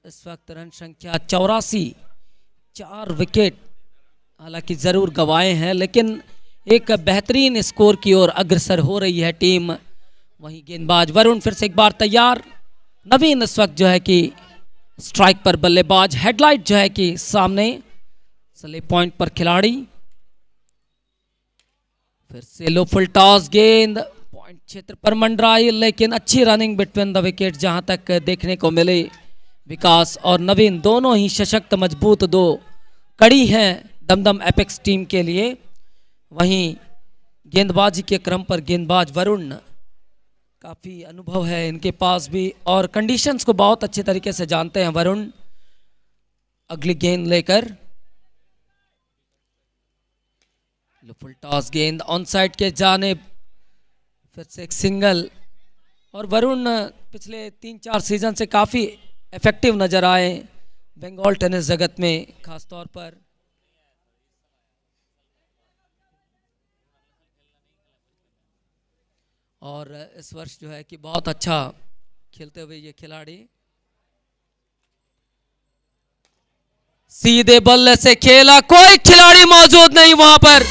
इस वक्त रन संख्या चौरासी चार विकेट हालांकि ज़रूर गंवाए हैं लेकिन एक बेहतरीन स्कोर की ओर अग्रसर हो रही है टीम वहीं गेंदबाज वरुण फिर से एक बार तैयार नवीन इस वक्त जो है कि स्ट्राइक पर बल्लेबाज हेडलाइट जो है कि सामने सले पॉइंट पर खिलाड़ी फिर से लो फुल टॉस गेंद पॉइंट क्षेत्र पर मंडराई लेकिन अच्छी रनिंग बिटवीन द विकेट जहां तक देखने को मिले विकास और नवीन दोनों ही सशक्त मजबूत दो कड़ी हैं दमदम एपेक्स टीम के लिए वहीं गेंदबाजी के क्रम पर गेंदबाज वरुण काफ़ी अनुभव है इनके पास भी और कंडीशंस को बहुत अच्छे तरीके से जानते हैं वरुण अगली गेंद लेकर फुल टॉस गेंद ऑन साइड के जाने फिर से एक सिंगल और वरुण पिछले तीन चार सीजन से काफ़ी इफ़ेक्टिव नज़र आए बंगाल टेनिस जगत में ख़ास तौर पर और इस वर्ष जो है कि बहुत अच्छा खेलते हुए ये खिलाड़ी सीधे बल्ले से खेला कोई खिलाड़ी मौजूद नहीं वहां पर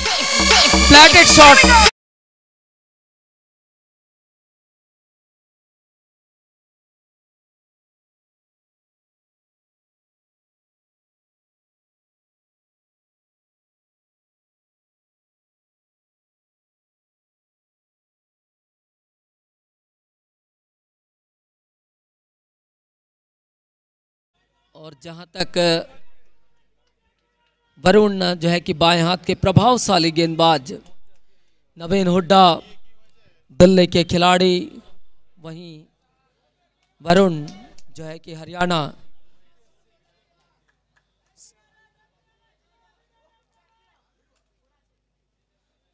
फ्लैटेड शॉट और जहां तक वरुण जो है कि बाएं हाथ के प्रभावशाली गेंदबाज नवीन हुड्डा दिल्ली के खिलाड़ी वहीं वरुण जो है कि हरियाणा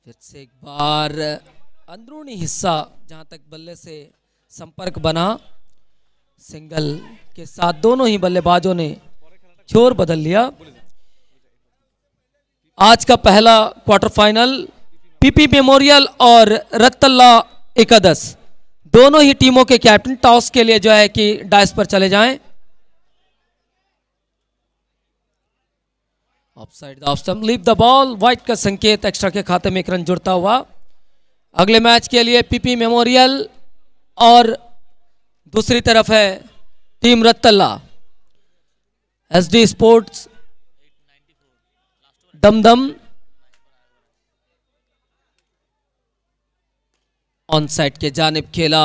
फिर से एक बार अंदरूनी हिस्सा जहां तक बल्ले से संपर्क बना सिंगल के साथ दोनों ही बल्लेबाजों ने छोर बदल लिया आज का पहला क्वार्टर फाइनल पीपी मेमोरियल और रतल्ला एकादश दोनों ही टीमों के कैप्टन टॉस के लिए जो है कि डाइस पर चले जाएं offside off leave the ball wide का संकेत एक्स्ट्रा के खाते में एक रन जुड़ता हुआ अगले मैच के लिए पीपी मेमोरियल और दूसरी तरफ है team Rattalla S D sports Dumdum on side के जानब खेला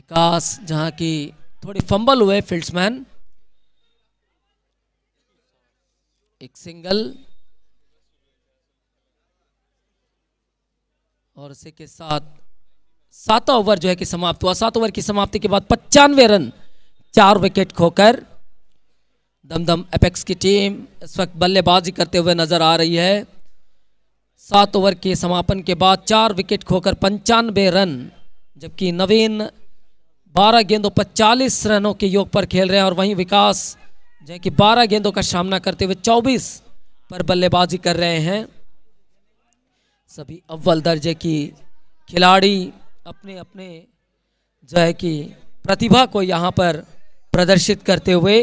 विकास जहां की थोड़ी फंबल हुए फील्ड्समैन एक सिंगल और इसी के साथ सात ओवर जो है कि समाप्त हुआ सात ओवर की समाप्ति के बाद पचानवे रन चार विकेट खोकर दमदम एपेक्स की टीम इस वक्त बल्लेबाजी करते हुए नजर आ रही है सात ओवर के समापन के बाद चार विकेट खोकर पंचानवे रन जबकि नवीन बारह गेंदों पर चालीस रनों के योग पर खेल रहे हैं और वहीं विकास जो है कि बारह गेंदों का सामना करते हुए चौबीस पर बल्लेबाजी कर रहे हैं सभी अव्वल दर्जे की खिलाड़ी अपने अपने जो है कि प्रतिभा को यहाँ पर प्रदर्शित करते हुए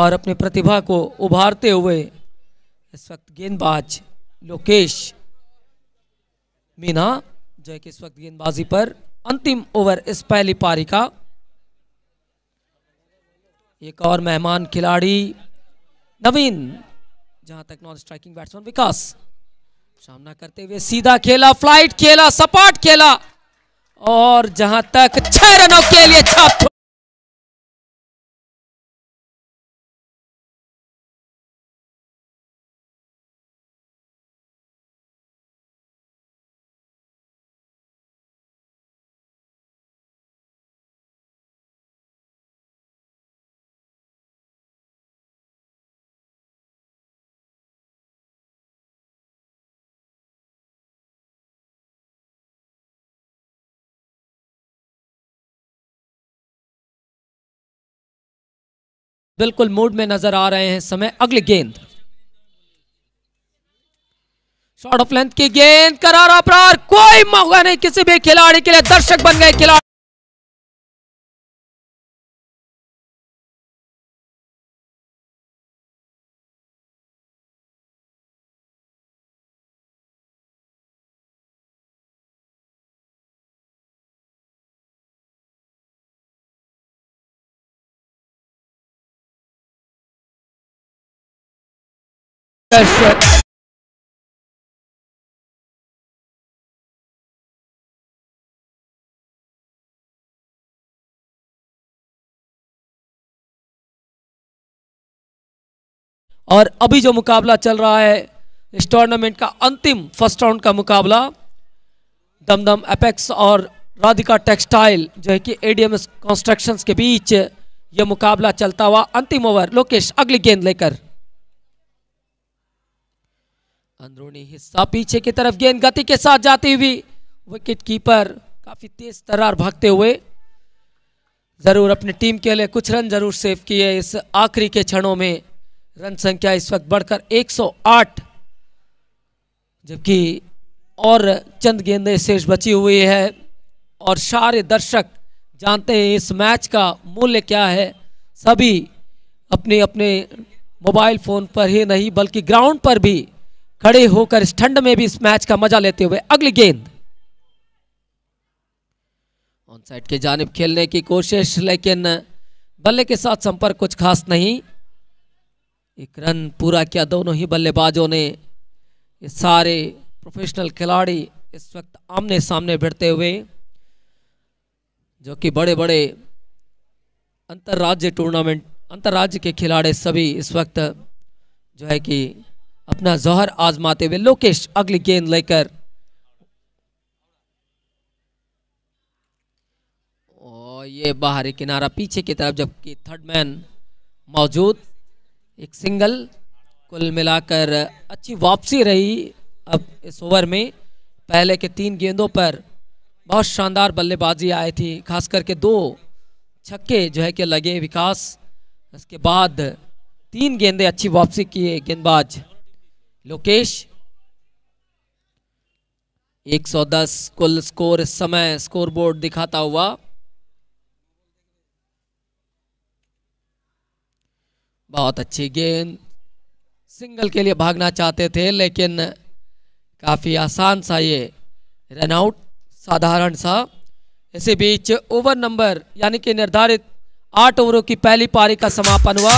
और अपने प्रतिभा को उभारते हुए इस वक्त गेंदबाज लोकेश मीना जो है कि इस वक्त गेंदबाजी पर अंतिम ओवर इस पहली पारी का एक और मेहमान खिलाड़ी नवीन जहां तक नॉन स्ट्राइकिंग बैट्समैन विकास सामना करते हुए सीधा खेला फ्लाइट खेला सपाट खेला और जहां तक छह रनों के लिए छाप बिल्कुल मूड में नजर आ रहे हैं समय अगली गेंद शॉर्ट ऑफ लेंथ की गेंद करारा अपरार कोई मौका नहीं किसी भी खिलाड़ी के लिए दर्शक बन गए खिलाड़ी shit. और अभी जो मुकाबला चल रहा है इस टूर्नामेंट का अंतिम फर्स्ट राउंड का मुकाबला दमदम एपेक्स और राधिका टेक्सटाइल जो है कि एडीएमएस कंस्ट्रक्शंस के बीच ये मुकाबला चलता हुआ अंतिम ओवर लोकेश अगली गेंद लेकर अंदरूनी हिस्सा पीछे की तरफ गेंद गति के साथ जाती हुई विकेट कीपर काफ़ी तेज तरार भागते हुए ज़रूर अपनी टीम के लिए कुछ रन जरूर सेव किए इस आखिरी के क्षणों में रन संख्या इस वक्त बढ़कर 108 जबकि और चंद गेंदें शेष बची हुई है और सारे दर्शक जानते हैं इस मैच का मूल्य क्या है सभी अपने अपने मोबाइल फ़ोन पर ही नहीं बल्कि ग्राउंड पर भी खड़े होकर इस ठंड में भी इस मैच का मजा लेते हुए अगली गेंद ऑन साइड की जानब खेलने की कोशिश लेकिन बल्ले के साथ संपर्क कुछ खास नहीं एक रन पूरा किया दोनों ही बल्लेबाजों ने ये सारे प्रोफेशनल खिलाड़ी इस वक्त आमने सामने भिड़ते हुए जो कि बड़े बड़े अंतर्राज्य टूर्नामेंट अंतर्राज्य के खिलाड़ी सभी इस वक्त जो है कि अपना जहर आजमाते हुए लोकेश अगली गेंद लेकर और ये बाहरी किनारा पीछे की तरफ जबकि थर्ड मैन मौजूद एक सिंगल कुल मिलाकर अच्छी वापसी रही अब इस ओवर में पहले के तीन गेंदों पर बहुत शानदार बल्लेबाजी आई थी खास करके दो छक्के जो है कि लगे विकास इसके बाद तीन गेंदे अच्छी वापसी किए गेंदबाज लोकेश 110 कुल स्कोर इस समय स्कोर बोर्ड दिखाता हुआ बहुत अच्छी गेंद सिंगल के लिए भागना चाहते थे लेकिन काफ़ी आसान सा ये रन आउट साधारण सा इसी बीच ओवर नंबर यानी कि निर्धारित आठ ओवरों की पहली पारी का समापन हुआ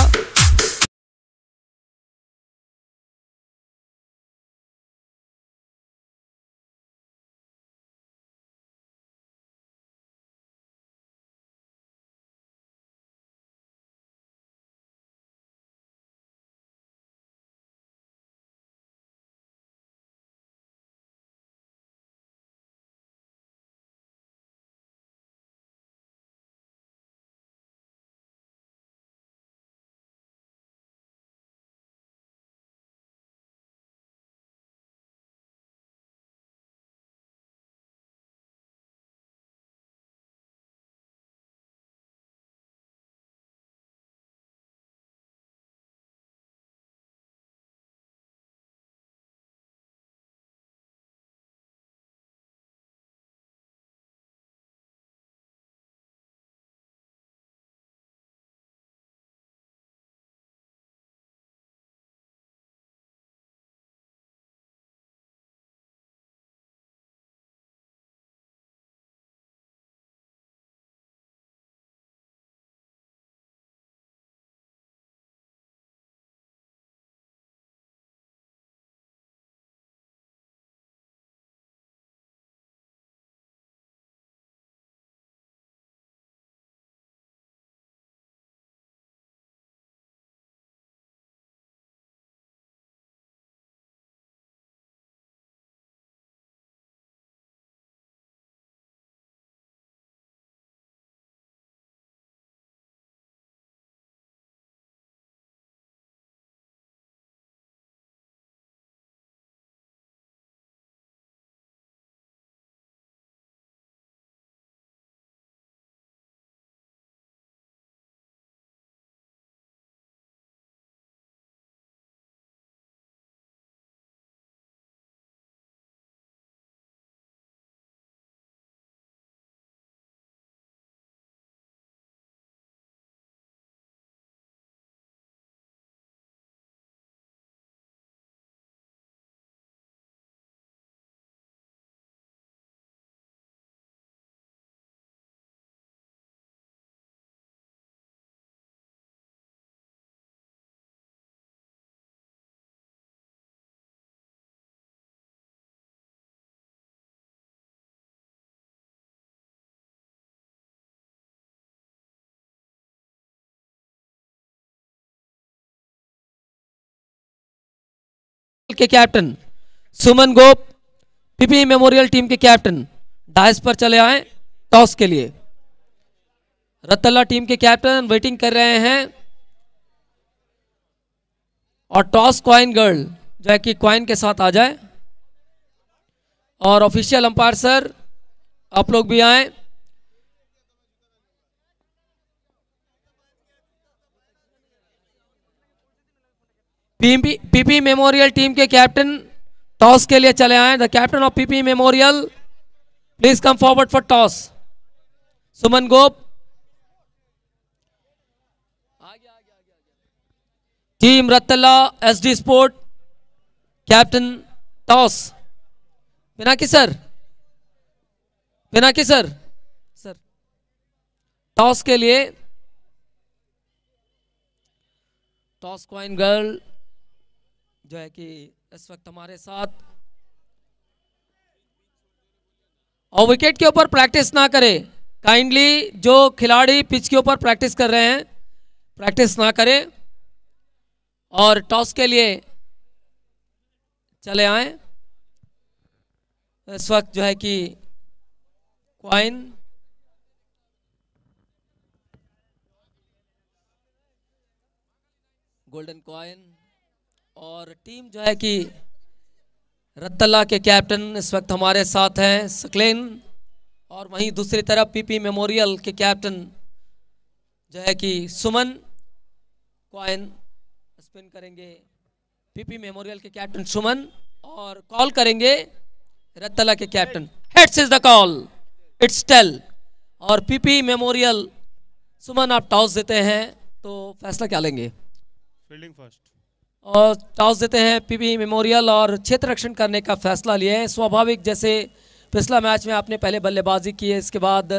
के captain Suman Gop PP memorial team के कैप्टन डाइस पर चले आए टॉस के लिए रतल्ला टीम के कैप्टन वेटिंग कर रहे हैं और टॉस क्वाइन गर्ल जो है कि क्वाइन के साथ आ जाए और ऑफिशियल अंपायर सर आप लोग भी आए पीपी मेमोरियल टीम के कैप्टन टॉस के लिए चले आए the captain of PP memorial please come forward for toss Suman Gop team Ratala SD sport captain toss Pinaki sir Pinaki sir sir toss के लिए टॉस क्वाइन गर्ल जो है कि इस वक्त हमारे साथ और विकेट के ऊपर प्रैक्टिस ना करें काइंडली जो खिलाड़ी पिच के ऊपर प्रैक्टिस कर रहे हैं प्रैक्टिस ना करें और टॉस के लिए चले आए इस वक्त जो है कि क्वाइन गोल्डन क्वाइन और टीम जो है कि रत्तला के कैप्टन इस वक्त हमारे साथ हैं सकलेन और वहीं दूसरी तरफ पीपी मेमोरियल के कैप्टन जो है कि सुमन क्वाइन स्पिन करेंगे पीपी मेमोरियल के कैप्टन सुमन और कॉल करेंगे रत्तला के captain heads is the call it's tail और पीपी मेमोरियल सुमन आप टॉस देते हैं तो फैसला क्या लेंगे फील्डिंग फर्स्ट और टॉस देते हैं पीबी मेमोरियल और क्षेत्र रक्षण करने का फैसला लिया है स्वाभाविक जैसे पिछला मैच में आपने पहले बल्लेबाजी की है इसके बाद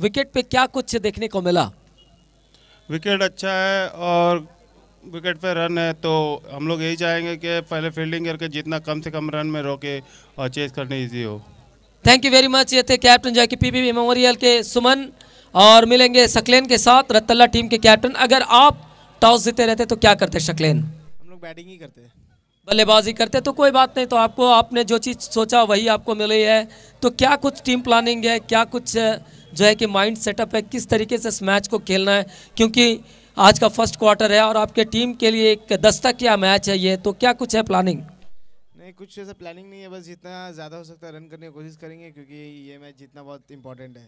विकेट पे क्या कुछ देखने को मिला विकेट अच्छा है और विकेट पे रन है तो हम लोग यही चाहेंगे कि पहले फील्डिंग करके जितना कम से कम रन में रोके और चेस करने ईजी हो थैंक यू वेरी मच ये थे कैप्टन जो कि पी मेमोरियल के सुमन और मिलेंगे सकलेन के साथ रतल्ला टीम के कैप्टन अगर आप टॉस जीते रहते तो क्या करते सकलेन लोग बैटिंग ही करते हैं बल्लेबाजी करते तो कोई बात नहीं तो आपको आपने जो चीज़ सोचा वही आपको मिली है तो क्या कुछ टीम प्लानिंग है क्या कुछ जो है कि माइंड सेटअप है किस तरीके से इस मैच को खेलना है क्योंकि आज का फर्स्ट क्वार्टर है और आपके टीम के लिए एक दस्तक या मैच है ये तो क्या कुछ है प्लानिंग नहीं कुछ ऐसा प्लानिंग नहीं है बस जितना ज़्यादा हो सकता है रन करने की कोशिश करेंगे क्योंकि ये मैच जितना बहुत इंपॉर्टेंट है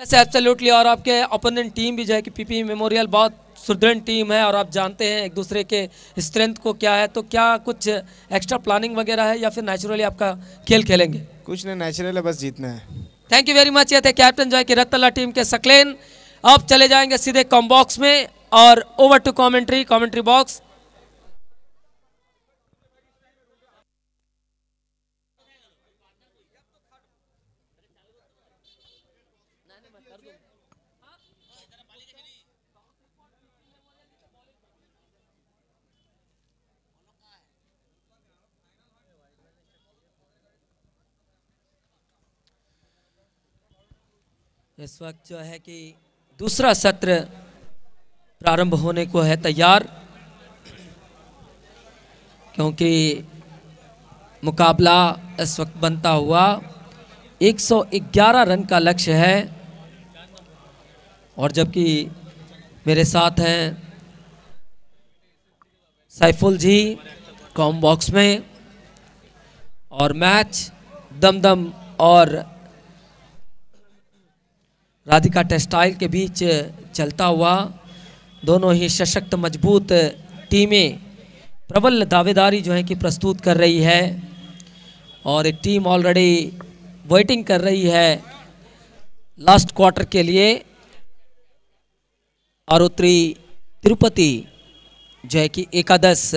यस एब्सोल्युटली और आपके ओपोनेंट टीम भी जो है कि पीपी मेमोरियल e बहुत सुदृढ़ टीम है और आप जानते हैं एक दूसरे के स्ट्रेंथ को क्या है तो क्या कुछ एक्स्ट्रा प्लानिंग वगैरह है या फिर नेचुरली आपका खेल खेलेंगे कुछ नहीं नेचुरल है बस जीतना है थैंक यू वेरी मच ये थे कैप्टन जो है कि रत्तला टीम के सकलेन आप चले जाएंगे सीधे कॉम बॉक्स में और over to commentary commentary box इस वक्त जो है कि दूसरा सत्र प्रारंभ होने को है तैयार क्योंकि मुकाबला इस वक्त बनता हुआ 111 रन का लक्ष्य है और जबकि मेरे साथ हैं सैफुल जी कॉम बॉक्स में और मैच दमदम और राधिका टेक्सटाइल के बीच चलता हुआ दोनों ही सशक्त मजबूत टीमें प्रबल दावेदारी जो है कि प्रस्तुत कर रही है और टीम ऑलरेडी वेटिंग कर रही है लास्ट क्वार्टर के लिए और उत्तरी तिरुपति जो है कि एकादश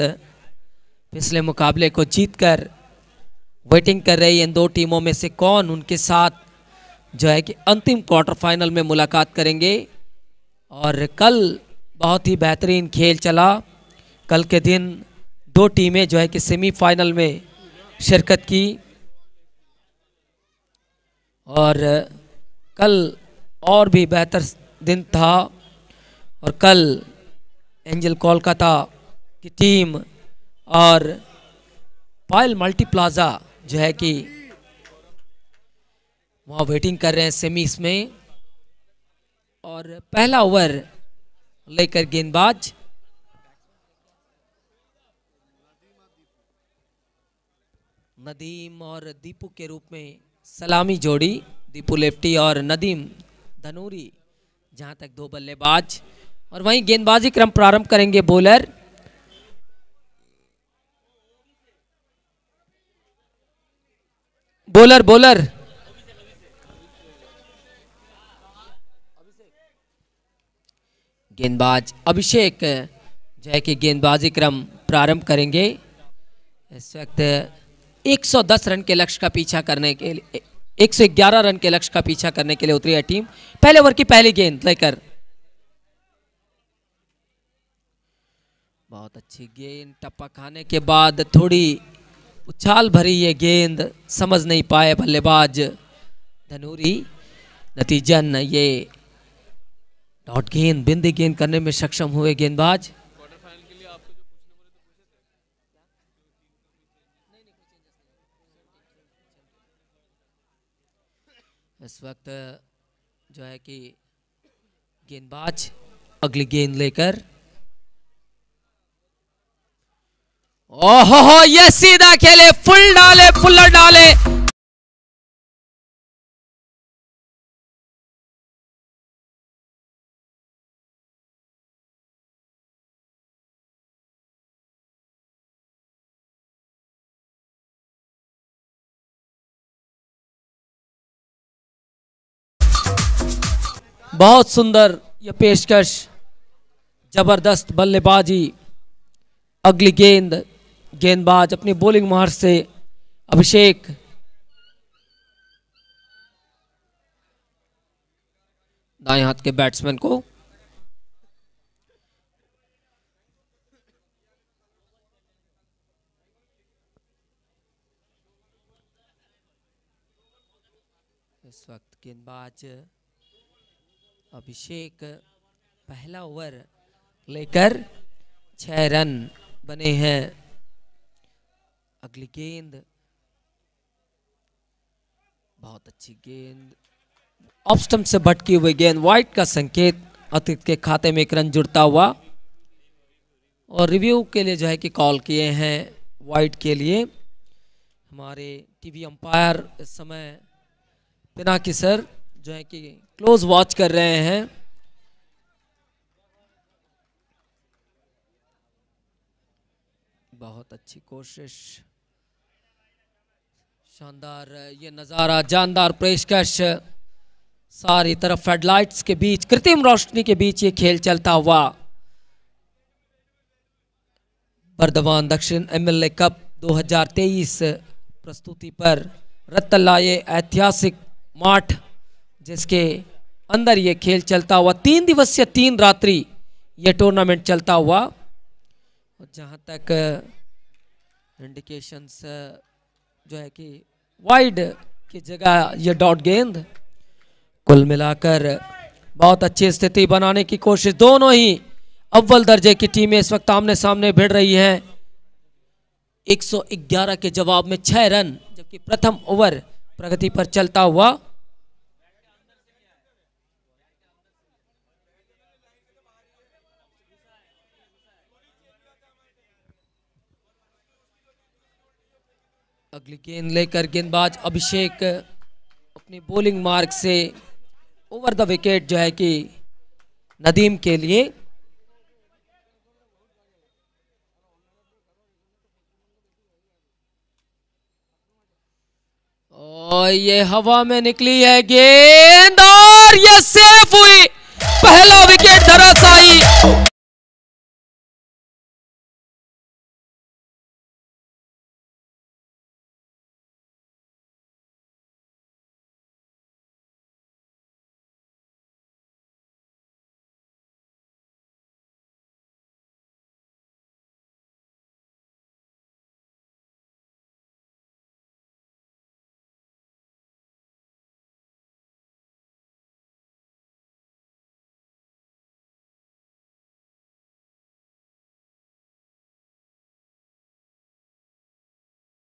पिछले मुकाबले को जीतकर वेटिंग कर रही है इन दो टीमों में से कौन उनके साथ जो है कि अंतिम क्वार्टर फाइनल में मुलाकात करेंगे और कल बहुत ही बेहतरीन खेल चला कल के दिन दो टीमें जो है कि सेमीफाइनल में शिरकत की और कल और भी बेहतर दिन था और कल एंजल कोलकाता की टीम और पायल मल्टीप्लाज़ा जो है कि वहाँ वेटिंग कर रहे हैं सेमीस में और पहला ओवर लेकर गेंदबाज नदीम और दीपू के रूप में सलामी जोड़ी दीपू लेफ्टी और नदीम धनूरी जहां तक दो बल्लेबाज और वहीं गेंदबाजी क्रम प्रारंभ करेंगे बॉलर बॉलर बॉलर गेंदबाज अभिषेक जय के गेंदबाजी क्रम प्रारंभ करेंगे इस वक्त 110 रन के लक्ष्य का पीछा करने के लिए 111 रन के लक्ष्य का पीछा करने के लिए उतरी है टीम पहले ओवर की पहली गेंद लेकर बहुत अच्छी गेंद टप्पा खाने के बाद थोड़ी उछाल भरी ये गेंद समझ नहीं पाए बल्लेबाज धनूरी नतीजन ये डॉट गेंद बिंदी गेंद करने में सक्षम हुए गेंदबाज इस वक्त जो है कि गेंदबाज अगली गेंद लेकर ओहो ये सीधा खेले फुल डाले फुलर डाले बहुत सुंदर यह पेशकश ज़बरदस्त बल्लेबाजी अगली गेंद गेंदबाज अपनी बॉलिंग मार से अभिषेक दाएं हाथ के बैट्समैन को इस वक्त गेंदबाज अभिषेक पहला ओवर लेकर छह रन बने हैं अगली गेंद बहुत अच्छी गेंद ऑप्शन से भटकी हुई गेंद वाइट का संकेत अतिथ के खाते में एक रन जुड़ता हुआ और रिव्यू के लिए जो है कि कॉल किए हैं वाइट के लिए हमारे टीवी अंपायर इस समय पिनाकी सर जो है कि क्लोज वॉच कर रहे हैं बहुत अच्छी कोशिश शानदार ये नज़ारा जानदार पेशकश सारी तरफ फ्लडलाइट्स के बीच कृत्रिम रोशनी के बीच ये खेल चलता हुआ बर्दवान दक्षिण एमएलए कप 2023 प्रस्तुति पर रत्तला ये ऐतिहासिक माठ जिसके अंदर ये खेल चलता हुआ तीन दिवसीय तीन रात्रि ये टूर्नामेंट चलता हुआ जहाँ तक इंडिकेशंस जो है कि वाइड की जगह ये डॉट गेंद कुल मिलाकर बहुत अच्छी स्थिति बनाने की कोशिश दोनों ही अव्वल दर्जे की टीमें इस वक्त आमने सामने भिड़ रही हैं 111 के जवाब में छः रन जबकि प्रथम ओवर प्रगति पर चलता हुआ अगली गेंद लेकर गेंदबाज अभिषेक अपनी बॉलिंग मार्क से ओवर द विकेट जो है कि नदीम के लिए और ये हवा में निकली है गेंद और ये सेफ हुई पहला विकेट धराशायी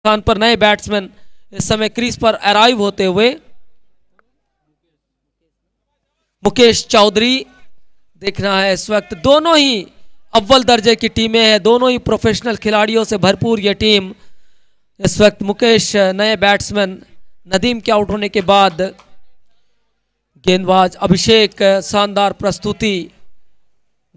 स्थान पर नए बैट्समैन इस समय क्रीज पर अराइव होते हुए मुकेश चौधरी देखना है इस वक्त दोनों ही अव्वल दर्जे की टीमें हैं दोनों ही प्रोफेशनल खिलाड़ियों से भरपूर यह टीम इस वक्त मुकेश नए बैट्समैन नदीम के आउट होने के बाद गेंदबाज अभिषेक शानदार प्रस्तुति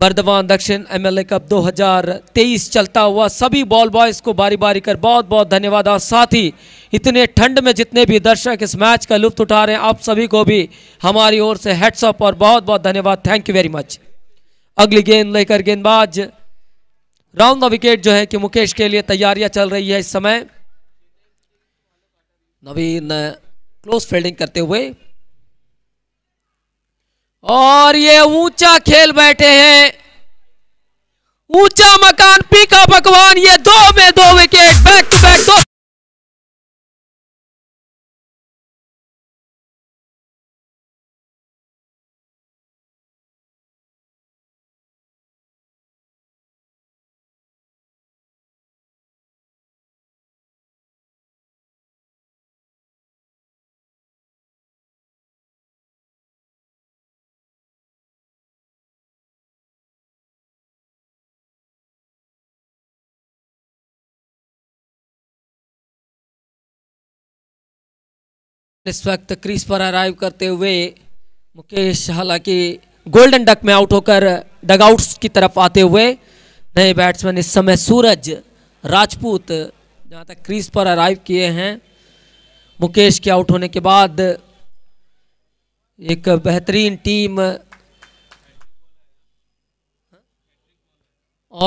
बर्दवान दक्षिण एम एल ए कप 2023 चलता हुआ सभी बॉल बॉयज़ को बारी बारी कर बहुत बहुत धन्यवाद और साथ ही इतने ठंड में जितने भी दर्शक इस मैच का लुफ्त उठा रहे हैं आप सभी को भी हमारी ओर से हेड्सअप और बहुत बहुत धन्यवाद थैंक यू वेरी मच अगली गेंद लेकर गेंदबाज राउंड द विकेट जो है कि मुकेश के लिए तैयारियां चल रही है इस समय नवीन क्लोज फील्डिंग करते हुए और ये ऊंचा खेल बैठे हैं ऊंचा मकान पीका पकवान ये दो में दो विकेट बैक टू बैक दो इस वक्त क्रीज पर अराइव करते हुए मुकेश हालांकि गोल्डन डक में आउट होकर डगआउट्स की तरफ आते हुए नए बैट्समैन इस समय सूरज राजपूत जहां तक क्रीज पर अराइव किए हैं मुकेश के आउट होने के बाद एक बेहतरीन टीम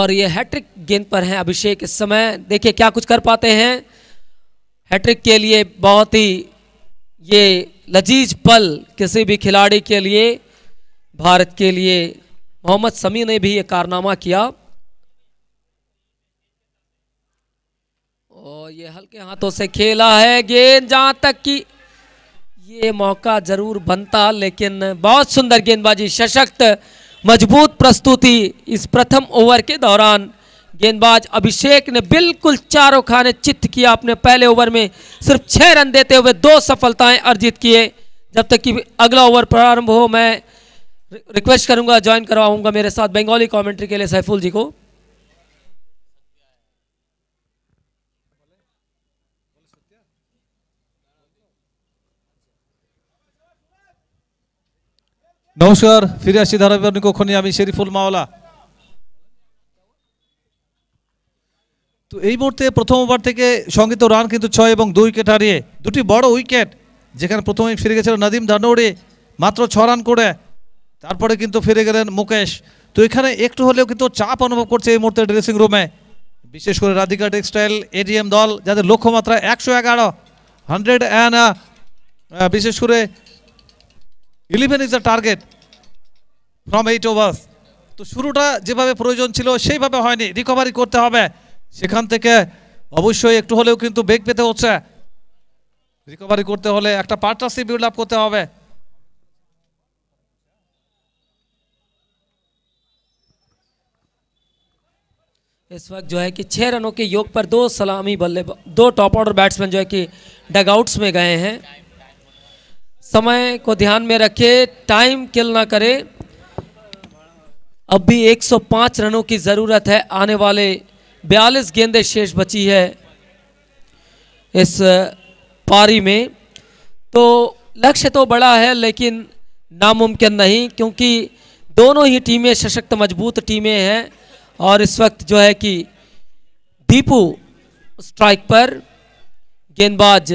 और ये हैट्रिक गेंद पर हैं अभिषेक इस समय देखिए क्या कुछ कर पाते हैं हैट्रिक के लिए बहुत ही ये लजीज पल किसी भी खिलाड़ी के लिए भारत के लिए मोहम्मद समी ने भी ये कारनामा किया और ये हल्के हाथों से खेला है गेंद जहां तक कि ये मौका जरूर बनता लेकिन बहुत सुंदर गेंदबाजी सशक्त मजबूत प्रस्तुति इस प्रथम ओवर के दौरान गेंदबाज अभिषेक ने बिल्कुल चारों खाने चित्त किया अपने पहले ओवर में सिर्फ छः रन देते हुए दो सफलताएं अर्जित किए जब तक कि अगला ओवर प्रारंभ हो मैं रिक्वेस्ट करूंगा ज्वाइन करवाऊंगा मेरे साथ बंगाली कमेंट्री के लिए सैफुल जी को नमस्कार फिर আসছি धारा को আমি শেরিফুল मावला তো এই মুহূর্তে প্রথম ওভার থেকে সংগীত রান কিন্তু ছয় এবং দুই উইকেট হারিয়ে দুটি বড় উইকেট যেখানে প্রথমে ফিরে গেছিল নাদিম দানৌড়ি মাত্র ছ রান করে তারপরে কিন্তু ফিরে গেলেন মুকেশ তো এখানে একটু হলেও কিন্তু চাপ অনুভব করছে এই মুহূর্তে ড্রেসিং রুমে বিশেষ করে রাধিকা টেক্সটাইল এডিএম দল যাদের লক্ষ্যমাত্রা একশো এগারো হান্ড্রেড বিশেষ করে eleven is the target from eight overs তো শুরুটা যেভাবে প্রয়োজন ছিল সেইভাবে হয়নি রিকভারি করতে হবে সেখান থেকে অবশ্যই একটু হলেও কিন্তু বেগ পেতে হচ্ছে রিকভারি করতে হলে একটা পার্টনারশিপ বিল্ড আপ করতে হবে इस वक्त जो है कि छः रनों के योग पर दो सलामी बल्ले दो टॉप ऑर्डर बैट्समैन जो है कि डगआउट्स में गए हैं समय को ध्यान में रखे टाइम किल ना करें अब भी 105 रनों की ज़रूरत है आने वाले बयालीस गेंदें शेष बची है इस पारी में तो लक्ष्य तो बड़ा है लेकिन नामुमकिन नहीं क्योंकि दोनों ही टीमें सशक्त मजबूत टीमें हैं और इस वक्त जो है कि दीपू स्ट्राइक पर गेंदबाज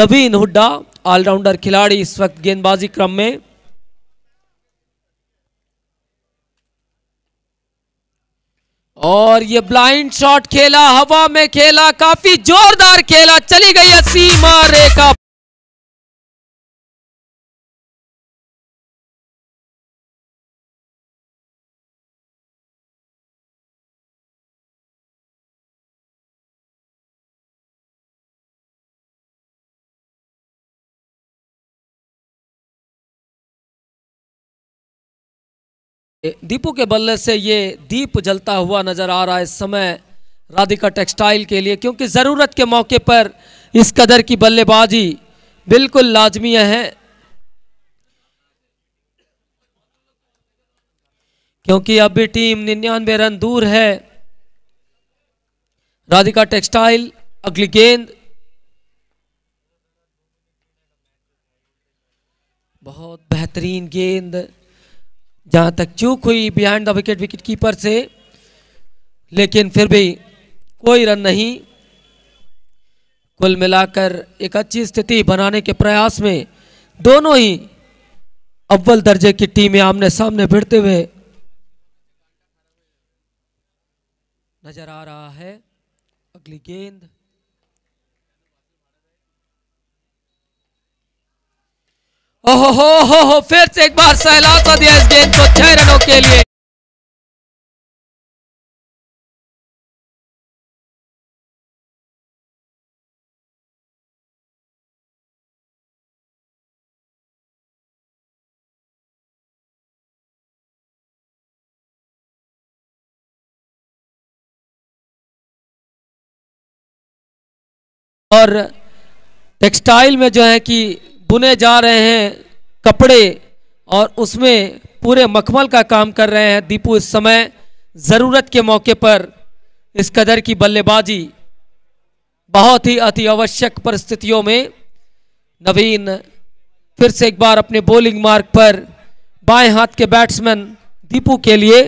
नवीन हुड्डा ऑलराउंडर खिलाड़ी इस वक्त गेंदबाजी क्रम में और ये ब्लाइंड शॉट खेला हवा में खेला काफी जोरदार खेला चली गई सीमा रेखा दीपू के बल्ले से ये दीप जलता हुआ नज़र आ रहा है इस समय राधिका टेक्सटाइल के लिए क्योंकि ज़रूरत के मौके पर इस कदर की बल्लेबाजी बिल्कुल लाजमी है क्योंकि अब भी टीम निन्यानवे रन दूर है राधिका टेक्सटाइल अगली गेंद बहुत बेहतरीन गेंद जहां तक चूक हुई behind the wicket wicket keeper से लेकिन फिर भी कोई रन नहीं कुल मिलाकर एक अच्छी स्थिति बनाने के प्रयास में दोनों ही अव्वल दर्जे की टीमें आमने सामने भिड़ते हुए नजर आ रहा है अगली गेंद ओहो हो हो फिर से एक बार सहलाता दिया इस गेंद को छह रनों के लिए और टेक्सटाइल में जो है कि बुने जा रहे हैं कपड़े और उसमें पूरे मखमल का काम कर रहे हैं दीपू इस समय ज़रूरत के मौके पर इस कदर की बल्लेबाजी बहुत ही अति आवश्यक परिस्थितियों में नवीन फिर से एक बार अपने बॉलिंग मार्ग पर बाएं हाथ के बैट्समैन दीपू के लिए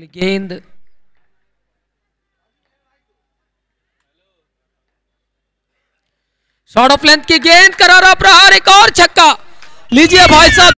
निकली गेंद शॉर्ट ऑफ लेंथ की गेंद करारा प्रहार एक और छक्का लीजिए भाई साहब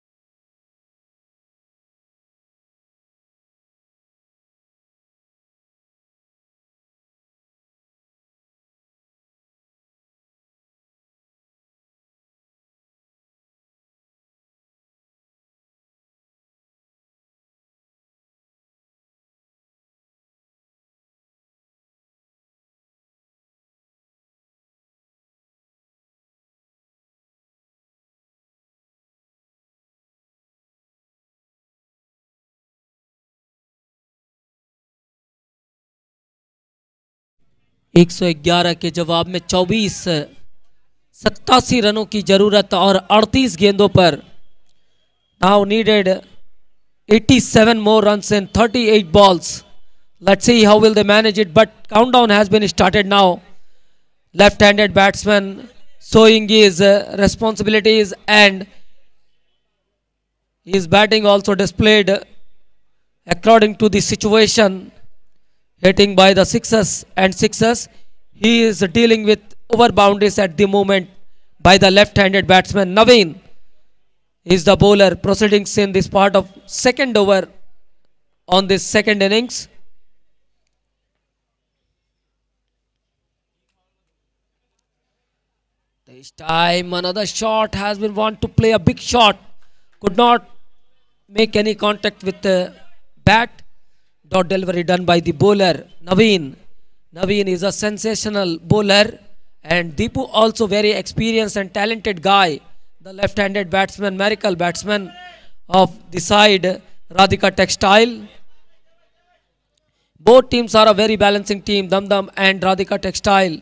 111 के जवाब में 24 सत्तासी रनों की जरूरत और 38 गेंदों पर now needed 87 more run in 38 balls let's see how will they manage it but countdown has been started now left handed batsman showing is responsibilities and is batting also displayed according to this situation hitting by the sixes and sixes. He is dealing with over boundaries at the moment by the left-handed batsman Naveen is the bowler proceeding in this part of second over on this second innings. This time another shot has been want to play a big shot. Could not make any contact with the bat dot delivery done by the bowler Naveen. Naveen is a sensational bowler and Deepu also very experienced and talented guy. The left-handed batsman, miracle batsman of the side Radhika Textile. Both teams are a very balancing team, Damdam and Radhika Textile.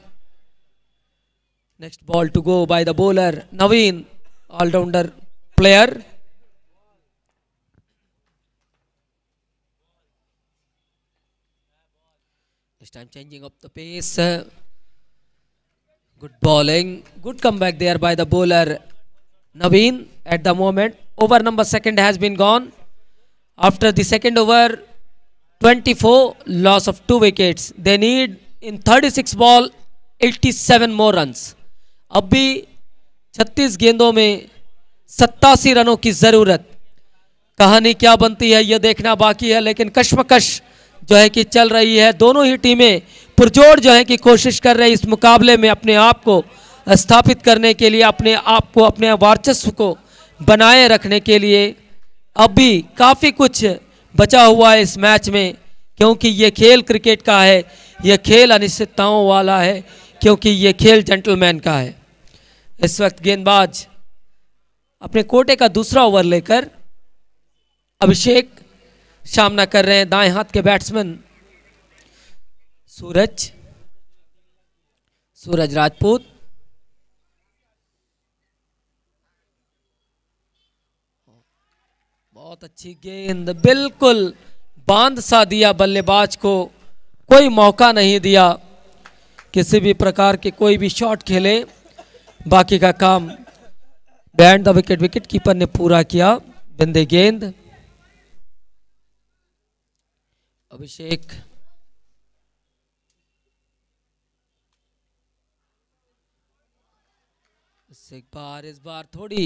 Next ball to go by the bowler, Naveen, all-rounder player. This time changing up the pace. Good bowling. Good comeback there by the bowler Naveen at the moment. Over number second has been gone. After the second over, 24 loss of two wickets. They need in 36 ball 87 more runs ab bhi 36 गेंदों में सत्तासी रनों की ज़रूरत कहानी क्या बनती है ये देखना बाकी है लेकिन कश्मकश जो है कि चल रही है दोनों ही टीमें पुरजोर जो है कि कोशिश कर रही हैं इस मुकाबले में अपने आप को स्थापित करने के लिए अपने आप को अपने वर्चस्व को बनाए रखने के लिए अब भी काफ़ी कुछ बचा हुआ है इस मैच में क्योंकि ये खेल क्रिकेट का है ये खेल अनिश्चितताओं वाला है क्योंकि ये खेल जेंटलमैन का है इस वक्त गेंदबाज अपने कोटे का दूसरा ओवर लेकर अभिषेक सामना कर रहे हैं दाएं हाथ के बैट्समैन सूरज सूरज राजपूत बहुत अच्छी गेंद बिल्कुल बांध सा दिया बल्लेबाज को कोई मौका नहीं दिया किसी भी प्रकार के कोई भी शॉट खेले बाकी का काम behind the wicket wicket keeper ने पूरा किया बिंदे गेंद अभिषेक एक बार इस बार थोड़ी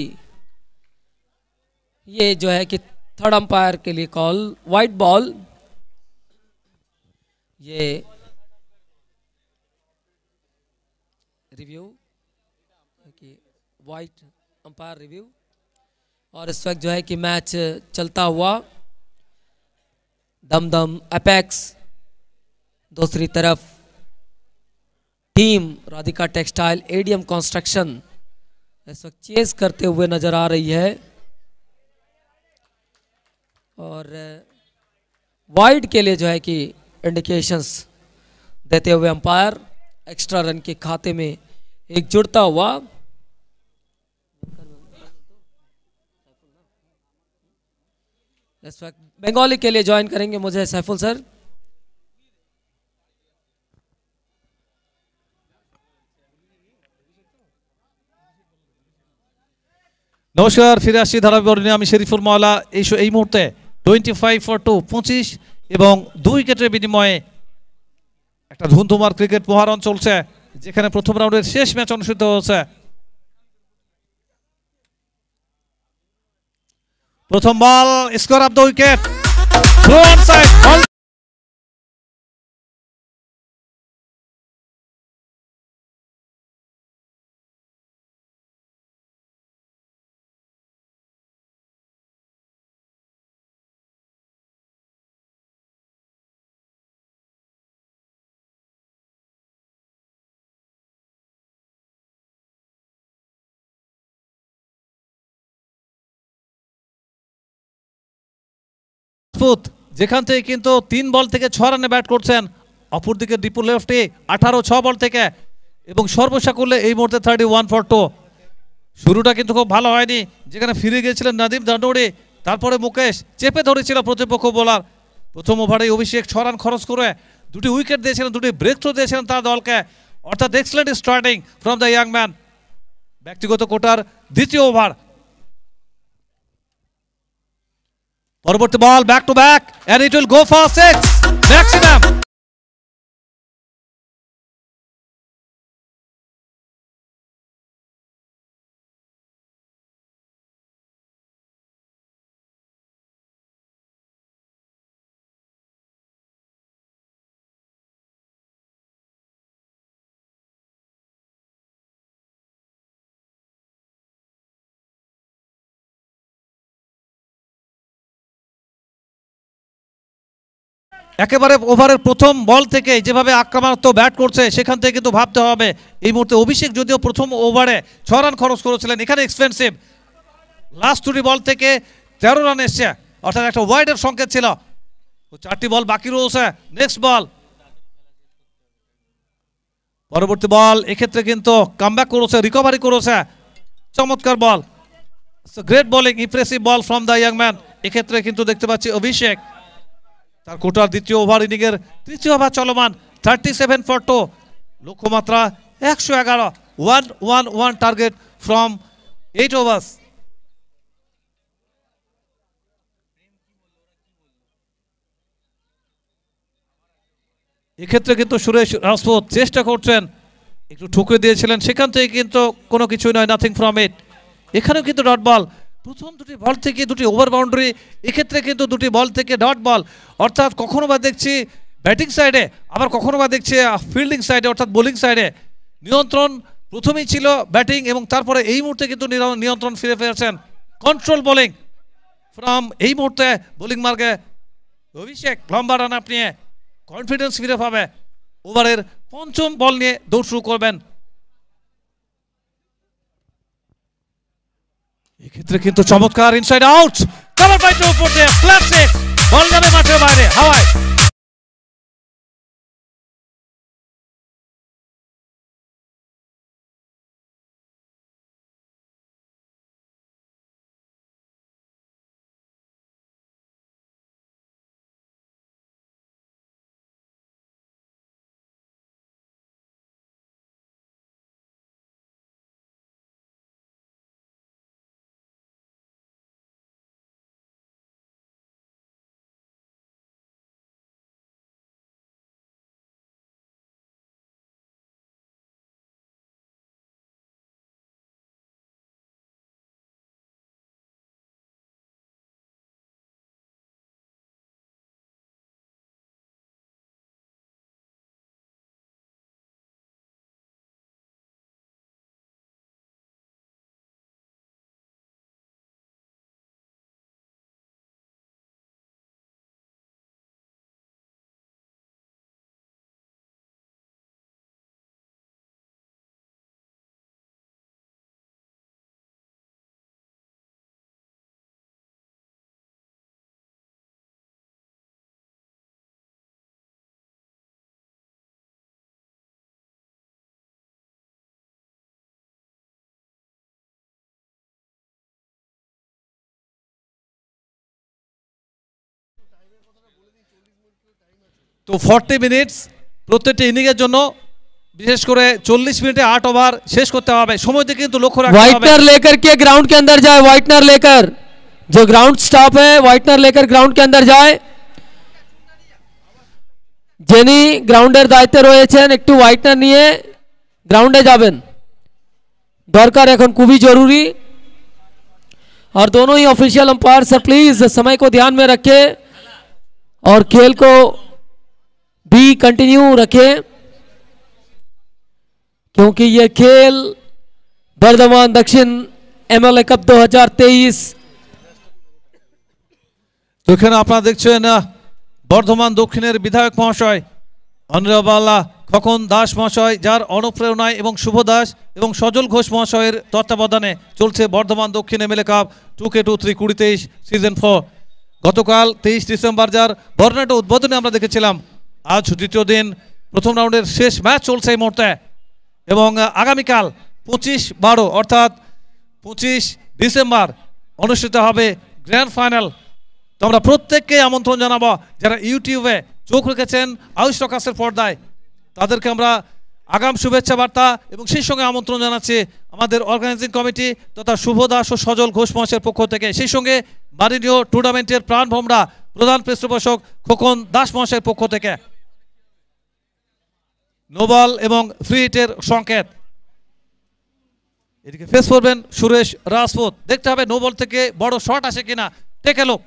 ये जो है कि थर्ड अंपायर के लिए कॉल वाइट बॉल ये रिव्यू कि वाइट अंपायर रिव्यू और इस वक्त जो है कि मैच चलता हुआ दमदम अपेक्स दूसरी तरफ team Radhika textile ADM construction इस वक्त चेज करते हुए नज़र आ रही है और वाइड uh, के लिए जो है कि इंडिकेशंस देते हुए अंपायर एक्स्ट्रा रन के खाते में एक जुड़ता हुआ इस वक्त बंगाली के लिए ज्वाइन करेंगे मुझे सैफुल सर নমস্কার ফিরে আসছি ধারাবরণে আমি শরীফুল মাওলা এই এই মুহূর্তে টোয়েন্টি ফাইভ ফর টু পঁচিশ এবং দুই উইকেটের বিনিময়ে একটা ধুমধুমার ক্রিকেট মহারণ চলছে যেখানে প্রথম রাউন্ডের শেষ ম্যাচ অনুষ্ঠিত হচ্ছে প্রথম ball score off the wicket front side Rajput যেখান থেকে কিন্তু তিন বল থেকে ছ রানে ব্যাট করছেন অপরদিকে ডিপু লেফটে আঠারো ছ বল থেকে এবং সর্বশা করলে এই মুহূর্তে থার্টি ওয়ান ফর টু শুরুটা কিন্তু খুব ভালো হয়নি যেখানে ফিরে গিয়েছিলেন নাদিম দান্ডুড়ি তারপরে মুকেশ চেপে ধরেছিল প্রতিপক্ষ বোলার প্রথম ওভারে অভিষেক ছ রান খরচ করে দুটি উইকেট দিয়েছিলেন দুটি ব্রেক থ্রু দিয়েছিলেন তার দলকে অর্থাৎ excellent starting from the young man ব্যক্তিগত কোটার দ্বিতীয় ওভার পরবর্তী ball back to back and it will go for six maximum একেবারে ওভারের প্রথম বল থেকে যেভাবে আক্রমণাত্মক ব্যাট করছে সেখান থেকে কিন্তু ভাবতে হবে এই মুহূর্তে অভিষেক যদিও প্রথম ওভারে ছ রান খরচ করেছিলেন এখানে এক্সপেন্সিভ লাস্ট দুটি বল থেকে তেরো রান এসছে অর্থাৎ একটা ওয়াইডের সংকেত ছিল চারটি বল বাকি রয়েছে নেক্সট বল পরবর্তী বল এক্ষেত্রে কিন্তু কামব্যাক করেছে রিকভারি করেছে চমৎকার ball great bowling impressive ball from the young man এক্ষেত্রে কিন্তু দেখতে পাচ্ছি অভিষেক তার কোটার দ্বিতীয় ওভার ইনিংয়ের তৃতীয় ওভার চলমান থার্টি সেভেন ফর টু লক্ষ্যমাত্রা একশো এগারো one one one target from eight overs এক্ষেত্রে কিন্তু সুরেশ রাজপুত চেষ্টা করছেন একটু ঠুকে দিয়েছিলেন সেখান থেকে কিন্তু কোনো কিছুই নয় নাথিং ফ্রম ইট এখানেও কিন্তু ডট বল প্রথম দুটি বল থেকে দুটি ওভার বাউন্ডারি এক্ষেত্রে কিন্তু দুটি বল থেকে ডট বল অর্থাৎ কখনো বা দেখছি ব্যাটিং সাইডে আবার কখনো বা দেখছি ফিল্ডিং সাইডে অর্থাৎ বোলিং সাইডে নিয়ন্ত্রণ প্রথমেই ছিল ব্যাটিং এবং তারপরে এই মুহূর্তে কিন্তু নিয়ন্ত্রণ ফিরে পেয়েছেন কন্ট্রোল বোলিং ফ্রম এই মুহূর্তে বোলিং মার্গে অভিষেক লম্বা রান আপনি কনফিডেন্স ফিরে পাবে ওভারের পঞ্চম বল নিয়ে দৌড় শুরু করবেন এক্ষেত্রে কিন্তু চমৎকার ইনসাইড আউট কাভার পাইতে টু উপর দিয়ে ক্লাসে বল যাবে মাঠের বাইরে হাওয়ায় তো ফর্টি মিনিটস প্রত্যেকটি ইনিংয়ের জন্য বিশেষ করে চল্লিশ মিনিটে আট ওভার শেষ করতে হবে সময়তে কিন্তু লক্ষ্য রাখতে হবে व्हाइटनर लेकर গ্রাউন্ড ग्राउंड के अंदर जाए व्हाइटनर लेकर जो ग्राउंड स्टॉप है व्हाइटनर लेकर ग्राउंड के अंदर যিনি গ্রাউন্ডের দায়িত্বে রয়েছেন একটু হোয়াইটনার নিয়ে গ্রাউন্ডে যাবেন দরকার এখন খুবই জরুরি আর दोनों অফিসিয়াল ऑफिशियल अंपायर প্লিজ সময় কো ধ্যান ध्यान में और खेल को भी कंटिन्यू रखें क्योंकि यह खेल बर्धमान दक्षिण এমএলএ কাপ দু হাজার তেইশ যেখানে আপনারা দেখছেন বর্ধমান দক্ষিণের বিধায়ক মহাশয় অনিরবাল্লা খকন দাস মহাশয় যার অনুপ্রেরণায় এবং শুভ দাস এবং সজল ঘোষ মহাশয়ের তত্ত্বাবধানে চলছে বর্ধমান দক্ষিণ MLA cup two K two three কুড়ি তেইশ সিজন ফোর গতকাল তেইশ ডিসেম্বর যার বর্ণাঢ্য উদ্বোধনে আমরা দেখেছিলাম আজ দ্বিতীয় দিন প্রথম রাউন্ডের শেষ ম্যাচ চলছে এই মুহূর্তে এবং আগামীকাল পঁচিশ বারো অর্থাৎ পঁচিশ ডিসেম্বর অনুষ্ঠিত হবে গ্র্যান্ড ফাইনাল তো আমরা প্রত্যেককে আমন্ত্রণ জানাবো যারা ইউটিউবে চোখ রেখেছেন আয়ুষ প্রকাশের পর্দায় তাদেরকে আমরা আগাম শুভেচ্ছা বার্তা এবং সেই সঙ্গে আমন্ত্রণ জানাচ্ছে আমাদের অর্গানাইজিং কমিটি তথা শুভ দাস ও সজল ঘোষ মহাশের পক্ষ থেকে সেই সঙ্গে মাননীয় টুর্নামেন্টের প্রাণভমরা প্রধান পৃষ্ঠপোষক খোকন দাস মহাশের পক্ষ থেকে নোবাল এবং ফ্রি হিটের সংকেত এদিকে ফেস করবেন সুরেশ রাজপুত দেখতে হবে নোবল থেকে বড় শট আসে কিনা দেখে লোক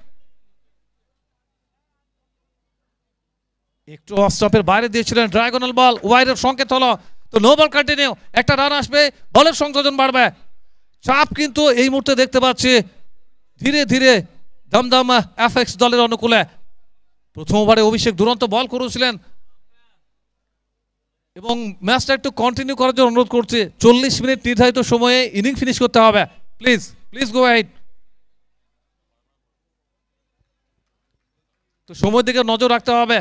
একটু অফ বাইরে দিয়েছিলেন ড্রাগনাল বল ওয়াইডের সংকেত হলো তো নো বল কন্টিনিউ একটা রান আসবে বলের সংযোজন বাড়বে চাপ কিন্তু এই মুহূর্তে দেখতে পাচ্ছি ধীরে ধীরে দমদম এফ এক্স দলের অনুকূলে প্রথম ওভারে অভিষেক দুরন্ত বল করেছিলেন এবং ম্যাচটা একটু কন্টিনিউ করার জন্য অনুরোধ করছি চল্লিশ মিনিট নির্ধারিত সময়ে ইনিং ফিনিশ করতে হবে প্লিজ প্লিজ গো আইট তো সময়ের দিকে নজর রাখতে হবে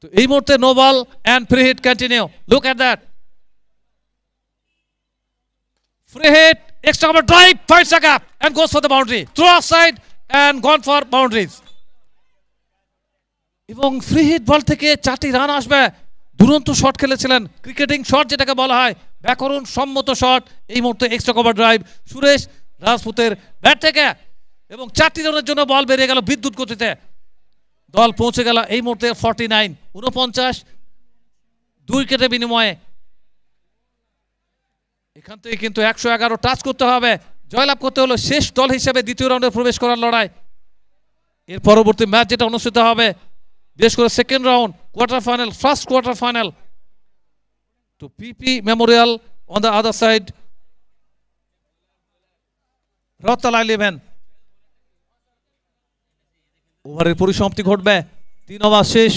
তো এই মুহূর্তে ball and free hit continue look at that free hit extra drive drive, fights up and and for the the through Throw side and gone for boundaries. এবং ফ্রি হিট বল থেকে চারটি রান আসবে দুরন্ত শট খেলেছিলেন ক্রিকেটিং শট যেটাকে বলা হয় ব্যাকরণ সম্মত শট এই মুহূর্তে এক্সট্রা কভার ড্রাইভ সুরেশ রাজপুতের ব্যাট থেকে এবং চারটি রানের জন্য বল বেরিয়ে গেল বিদ্যুৎ গতিতে দল পৌঁছে গেল এই মুহূর্তে ফর্টি নাইন উনপঞ্চাশ দুই কেটে বিনিময়ে এখান থেকে কিন্তু একশো এগারো টাচ করতে হবে জয়লাভ করতে হলো শেষ দল হিসেবে দ্বিতীয় রাউন্ডে প্রবেশ করার লড়াই এর পরবর্তী ম্যাচ যেটা অনুষ্ঠিত হবে বিশেষ করে second round quarter final first quarter final তো PP memorial on the other side রতাল ইলেভেন ওভারের পরিসমাপ্তি ঘটবে তিন ওভার শেষ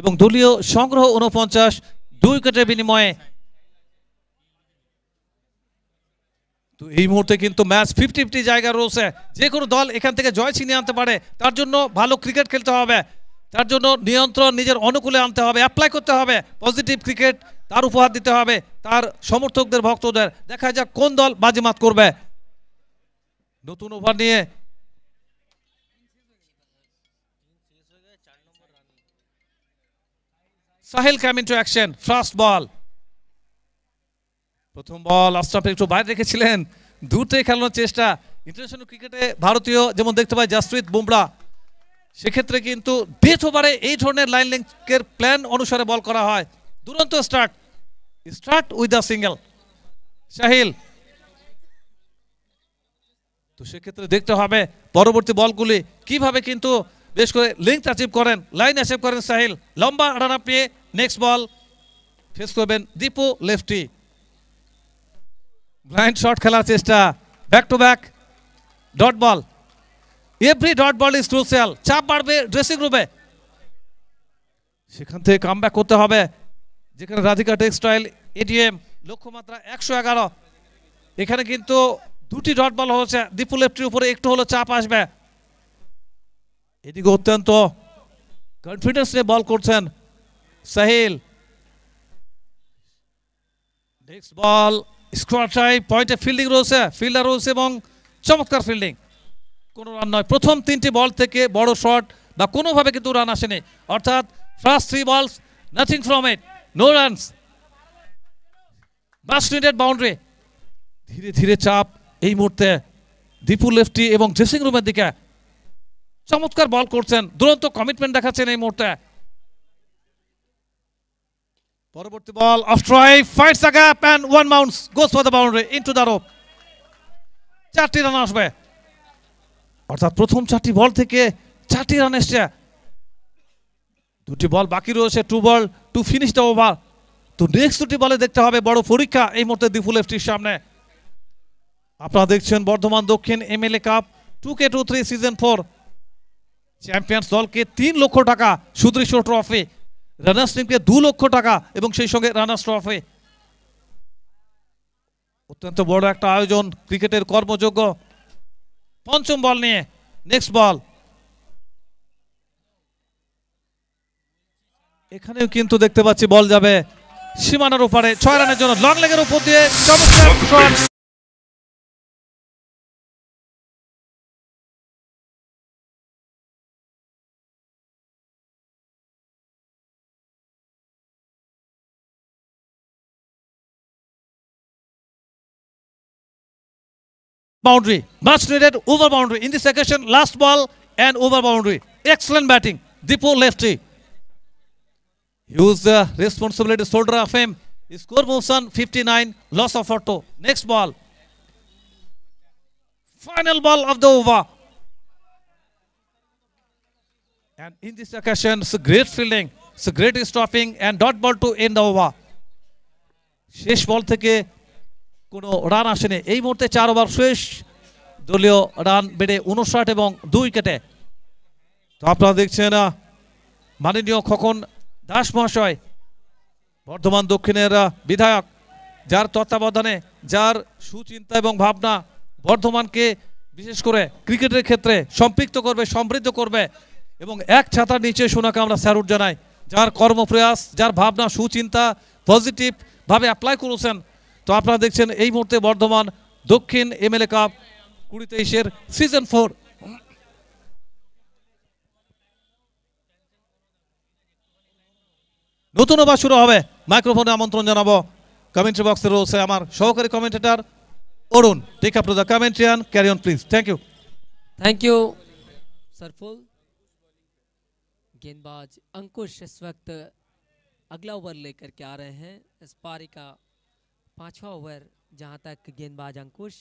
এবং দলীয় সংগ্রহ উনপঞ্চাশ দুই উইকেটের বিনিময়ে তো এই মুহূর্তে কিন্তু ম্যাচ ফিফটি ফিফটি জায়গা রয়েছে যে কোনো দল এখান থেকে জয় ছিনিয়ে আনতে পারে তার জন্য ভালো ক্রিকেট খেলতে হবে তার জন্য নিয়ন্ত্রণ নিজের অনুকূলে আনতে হবে অ্যাপ্লাই করতে হবে পজিটিভ ক্রিকেট তার উপহার দিতে হবে তার সমর্থকদের ভক্তদের দেখা যাক কোন দল বাজিমাত করবে নতুন ওভার নিয়ে Sahil come in to action first ball প্রথম বল আস্টাফ একটু বাইরে রেখেছিলেন দূর খেলানোর চেষ্টা ইন্টারন্যাশনাল ক্রিকেটে ভারতীয় যেমন দেখতে পাই জাসপ্রীত বুমরা সেক্ষেত্রে কিন্তু ডেথ ওভারে এই ধরনের লাইন লেংকের প্ল্যান অনুসারে বল করা হয় দুরন্ত start start with the single Sahil তো সেক্ষেত্রে দেখতে হবে পরবর্তী বলগুলি কিভাবে কিন্তু বেশ করে লিঙ্ক অ্যাচিভ করেন লাইন অ্যাচিভ করেন সাহিল লম্বা আড়ানা পেয়ে নেক্সট বল ফেস করবেন দীপু লেফটি ব্লাইন্ড শট খেলার চেষ্টা back to back dot ball every dot ball is crucial চাপ বাড়বে ড্রেসিং রুমে সেখান থেকে কাম করতে হবে যেখানে রাধিকা টেক্সটাইল এডিএম লক্ষ্যমাত্রা একশো এগারো এখানে কিন্তু দুটি ডট বল হচ্ছে দীপু লেফটির উপরে একটু হলো চাপ আসবে এদিকে অত্যন্ত কনফিডেন্স নিয়ে বল করছেন Sahil next ball square try পয়েন্টে ফিল্ডিং রয়েছে ফিল্ডার রয়েছে এবং চমৎকার ফিল্ডিং কোনো রান নয় প্রথম তিনটি বল থেকে বড় শট বা কোনোভাবে কিন্তু রান আসেনি অর্থাৎ first three balls nothing from it no runs must needed boundary ধীরে ধীরে চাপ এই মুহূর্তে দীপু লেফটি এবং ড্রেসিং রুমের দিকে চমৎকার বল করছেন দুরন্ত কমিটমেন্ট দেখাচ্ছেন এই মুহূর্তে পরবর্তী ball off try fights a gap and one mounts goes for the boundary into the rope চারটি রান আসবে অর্থাৎ প্রথম চারটি বল থেকে চারটি রান এসছে দুটি বল বাকি রয়েছে two ball to finish the over তো নেক্সট দুটি বলে দেখতে হবে বড় পরীক্ষা এই মুহূর্তে দিফুল এফটির সামনে আপনারা দেখছেন বর্ধমান দক্ষিণ MLA cup two K two three season four champions দলকে তিন লক্ষ টাকা সুদৃশ্য ট্রফি রানার্স টিমকে দু লক্ষ টাকা এবং সেই সঙ্গে রানার্স ট্রফে অত্যন্ত বড় একটা আয়োজন ক্রিকেটের কর্মযোগ্য পঞ্চম বল নিয়ে নেক্সট বল এখানেও কিন্তু দেখতে পাচ্ছি বল যাবে সীমানার ওপারে ছয় রানের জন্য লং লেগের উপর দিয়ে চমৎকার boundary. Much needed over boundary. In this occasion, last ball and over boundary. Excellent batting. Dipo lefty. Use the responsibility shoulder of him. score moves on 59. Loss of auto. Next ball. Final ball of the over. And in this occasion, it's a great fielding. It's a great stopping and dot ball to end the over. শেষ বল থেকে কোনো রান আসেনি এই মুহূর্তে চার ওভার শেষ দলীয় রান বেড়ে উনষাট এবং দুই কেটে তো আপনারা দেখছেন মাননীয় খোকন দাস মহাশয় বর্ধমান দক্ষিণের বিধায়ক যার তত্ত্বাবধানে যার সুচিন্তা এবং ভাবনা বর্ধমানকে বিশেষ করে ক্রিকেটের ক্ষেত্রে সম্পৃক্ত করবে সমৃদ্ধ করবে এবং এক ছাতার নিচে শোনাকে আমরা স্যারুট জানাই যার কর্মপ্রয়াস যার ভাবনা সুচিন্তা পজিটিভভাবে অ্যাপ্লাই করেছেন তো আপনারা দেখছেন এই মুহূর্তে বর্তমান দক্ষিণ এমএলএ কাপ 2023 এর সিজন 4 নতুন আবার শুরু হবে মাইক্রোফোনে আমন্ত্রণ জানাব কমেন্ট্রি বক্সের ওසේ আমার সহকারী কমেন্টریٹر অরুণ রেখাপ্রদা commentary on carry on please thank you thank you সারফুল गेंदबाज অঙ্কুশ সশস্ত্র अगला ओवर लेकर के आ रहे हैं एस्पারেকা पांचवा ओवर जहां तक गेंदबाज अंकुश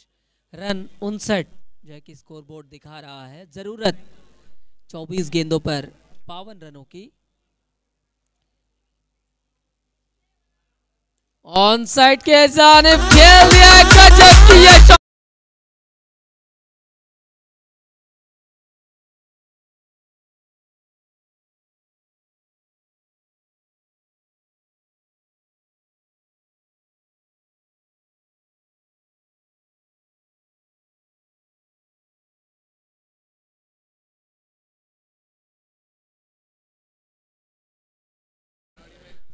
रन उनसठ जो है कि स्कोरबोर्ड दिखा रहा है ज़रूरत 24 गेंदों पर बावन रनों की ऑन साइड के जानिब खेल दिया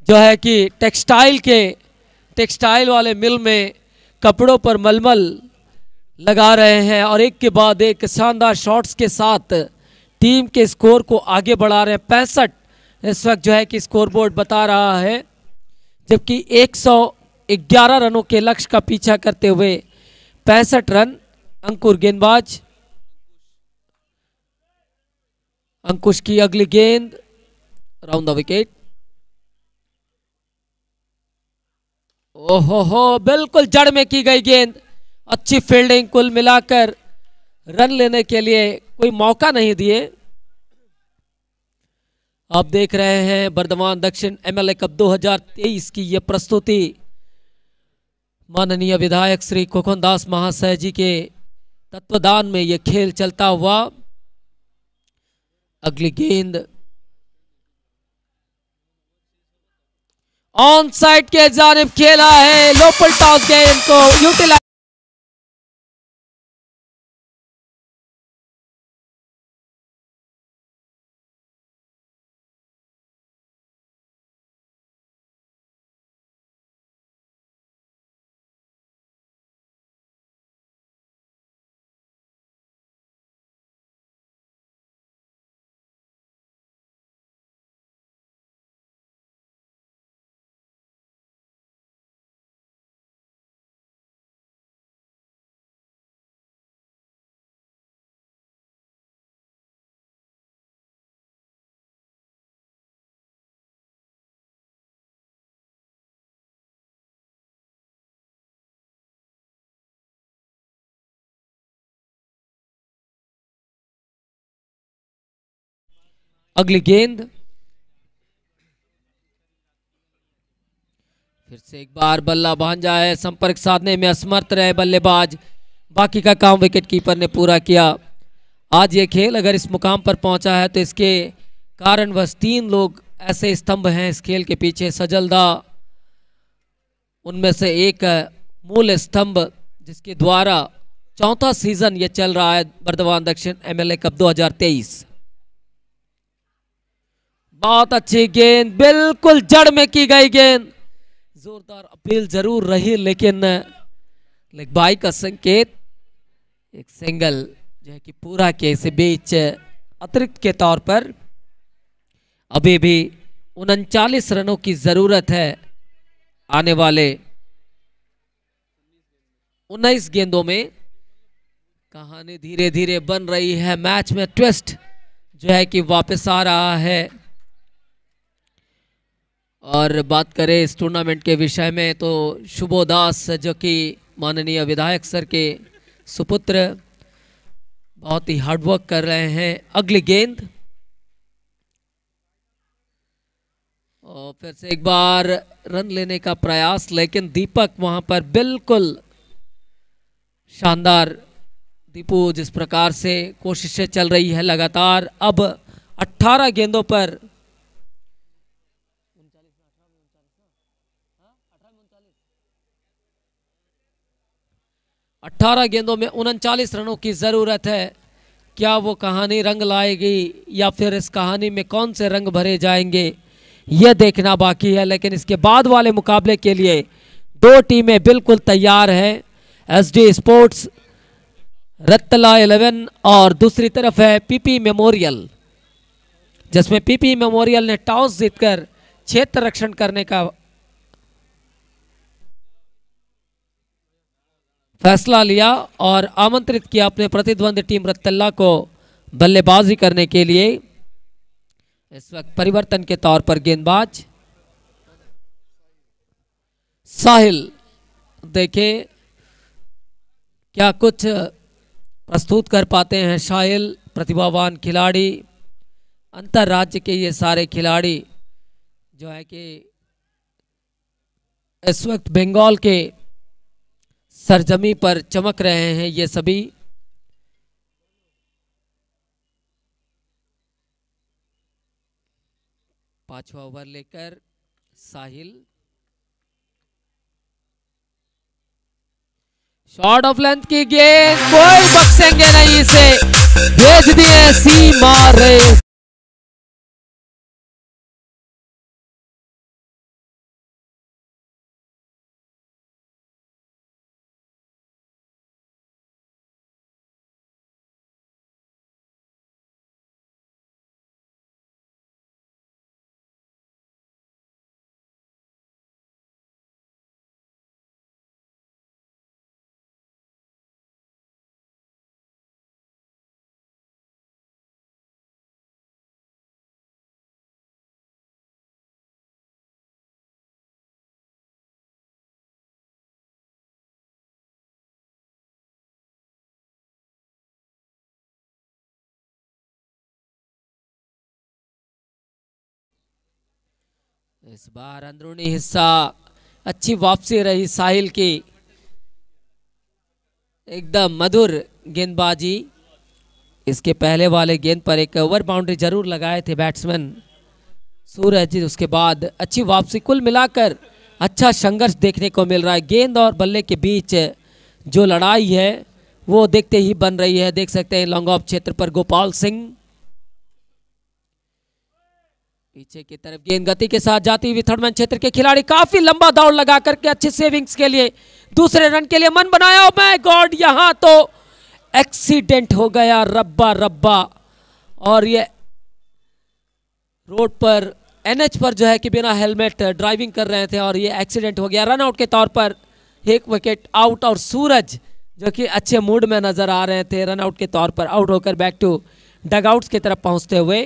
जो है कि टेक्सटाइल के टेक्सटाइल वाले मिल में कपड़ों पर मलमल लगा रहे हैं और एक के बाद एक शानदार शॉट्स के साथ टीम के स्कोर को आगे बढ़ा रहे हैं पैंसठ इस वक्त जो है कि स्कोर बोर्ड बता रहा है जबकि 111 रनों के लक्ष्य का पीछा करते हुए पैंसठ रन अंकुर गेंदबाज अंकुश की अगली गेंद राउंड द विकेट ओहो हो बिल्कुल जड़ में की गई गेंद अच्छी फील्डिंग कुल मिलाकर रन लेने के लिए कोई मौका नहीं दिए आप देख रहे हैं बर्धमान दक्षिण एमएलए कप 2023 की यह प्रस्तुति माननीय विधायक श्री कोखन दास महाशय जी के तत्वदान में यह खेल चलता हुआ अगली गेंद ऑन साइड के जानब खेला है लोपल टॉस गेंद को यूटिलाइज अगली गेंद फिर से एक बार बल्ला भांजा है संपर्क साधने में असमर्थ रहे बल्लेबाज बाकी का काम कीपर ने पूरा किया आज ये खेल अगर इस मुकाम पर पहुंचा है तो इसके कारण बस तीन लोग ऐसे स्तंभ हैं इस खेल के पीछे सजलदा उनमें से एक मूल स्तंभ जिसके द्वारा चौथा सीजन ये चल रहा है बर्धवान दक्षिण एमएलए कप 2023 बहुत अच्छी गेंद बिल्कुल जड़ में की गई गेंद जोरदार अपील जरूर रही लेकिन लेक बाई का संकेत एक सिंगल जो है कि पूरा के इस बीच अतिरिक्त के तौर पर अभी भी उनचालीस रनों की जरूरत है आने वाले उन्नीस गेंदों में कहानी धीरे धीरे बन रही है मैच में ट्विस्ट जो है कि वापस आ रहा है और बात करें इस टूर्नामेंट के विषय में तो शुभो दास जो कि माननीय विधायक सर के सुपुत्र बहुत ही हार्डवर्क कर रहे हैं अगली गेंद और फिर से एक बार रन लेने का प्रयास लेकिन दीपक वहां पर बिल्कुल शानदार दीपू जिस प्रकार से कोशिशें चल रही है लगातार अब 18 गेंदों पर अट्ठारह गेंदों में उनचालीस रनों की ज़रूरत है क्या वो कहानी रंग लाएगी या फिर इस कहानी में कौन से रंग भरे जाएंगे यह देखना बाकी है लेकिन इसके बाद वाले मुकाबले के लिए दो टीमें बिल्कुल तैयार हैं एस डी स्पोर्ट्स रत्तला इलेवन और दूसरी तरफ है पीपी मेमोरियल जिसमें पीपी मेमोरियल ने टॉस जीतकर क्षेत्र रक्षण करने का फैसला लिया और आमंत्रित किया अपने प्रतिद्वंद टीम रतल्ला को बल्लेबाजी करने के लिए इस वक्त परिवर्तन के तौर पर गेंदबाज साहिल देखे क्या कुछ प्रस्तुत कर पाते हैं साहिल प्रतिभावान खिलाड़ी अंतर्राज्य के ये सारे खिलाड़ी जो है कि इस वक्त बंगाल के सरजमी पर चमक रहे हैं ये सभी पांचवा ओवर लेकर साहिल शॉर्ट ऑफ लेंथ की गेंद कोई बख्सेंगे नहीं इसे भेज दिए सीमा मारे इस बार अंदरूनी हिस्सा अच्छी वापसी रही साहिल की एकदम मधुर गेंदबाजी इसके पहले वाले गेंद पर एक ओवर बाउंड्री जरूर लगाए थे बैट्समैन सूरज उसके बाद अच्छी वापसी कुल मिलाकर अच्छा संघर्ष देखने को मिल रहा है गेंद और बल्ले के बीच जो लड़ाई है वो देखते ही बन रही है देख सकते हैं लॉन्ग ऑफ क्षेत्र पर गोपाल सिंह पीछे की तरफ गेंद गति के साथ जाती हुई थर्डमैन क्षेत्र के खिलाड़ी काफी लंबा दौड़ लगा करके अच्छे सेविंग्स के लिए दूसरे रन के लिए मन बनाया और मैं गॉड यहां तो एक्सीडेंट हो गया रब्बा रब्बा और ये रोड पर एनएच पर जो है कि बिना हेलमेट ड्राइविंग कर रहे थे और ये एक्सीडेंट हो गया रनआउट के तौर पर एक विकेट आउट और सूरज जो कि अच्छे मूड में नज़र आ रहे थे रनआउट के तौर पर आउट होकर बैक टू डगआउट्स की तरफ पहुंचते हुए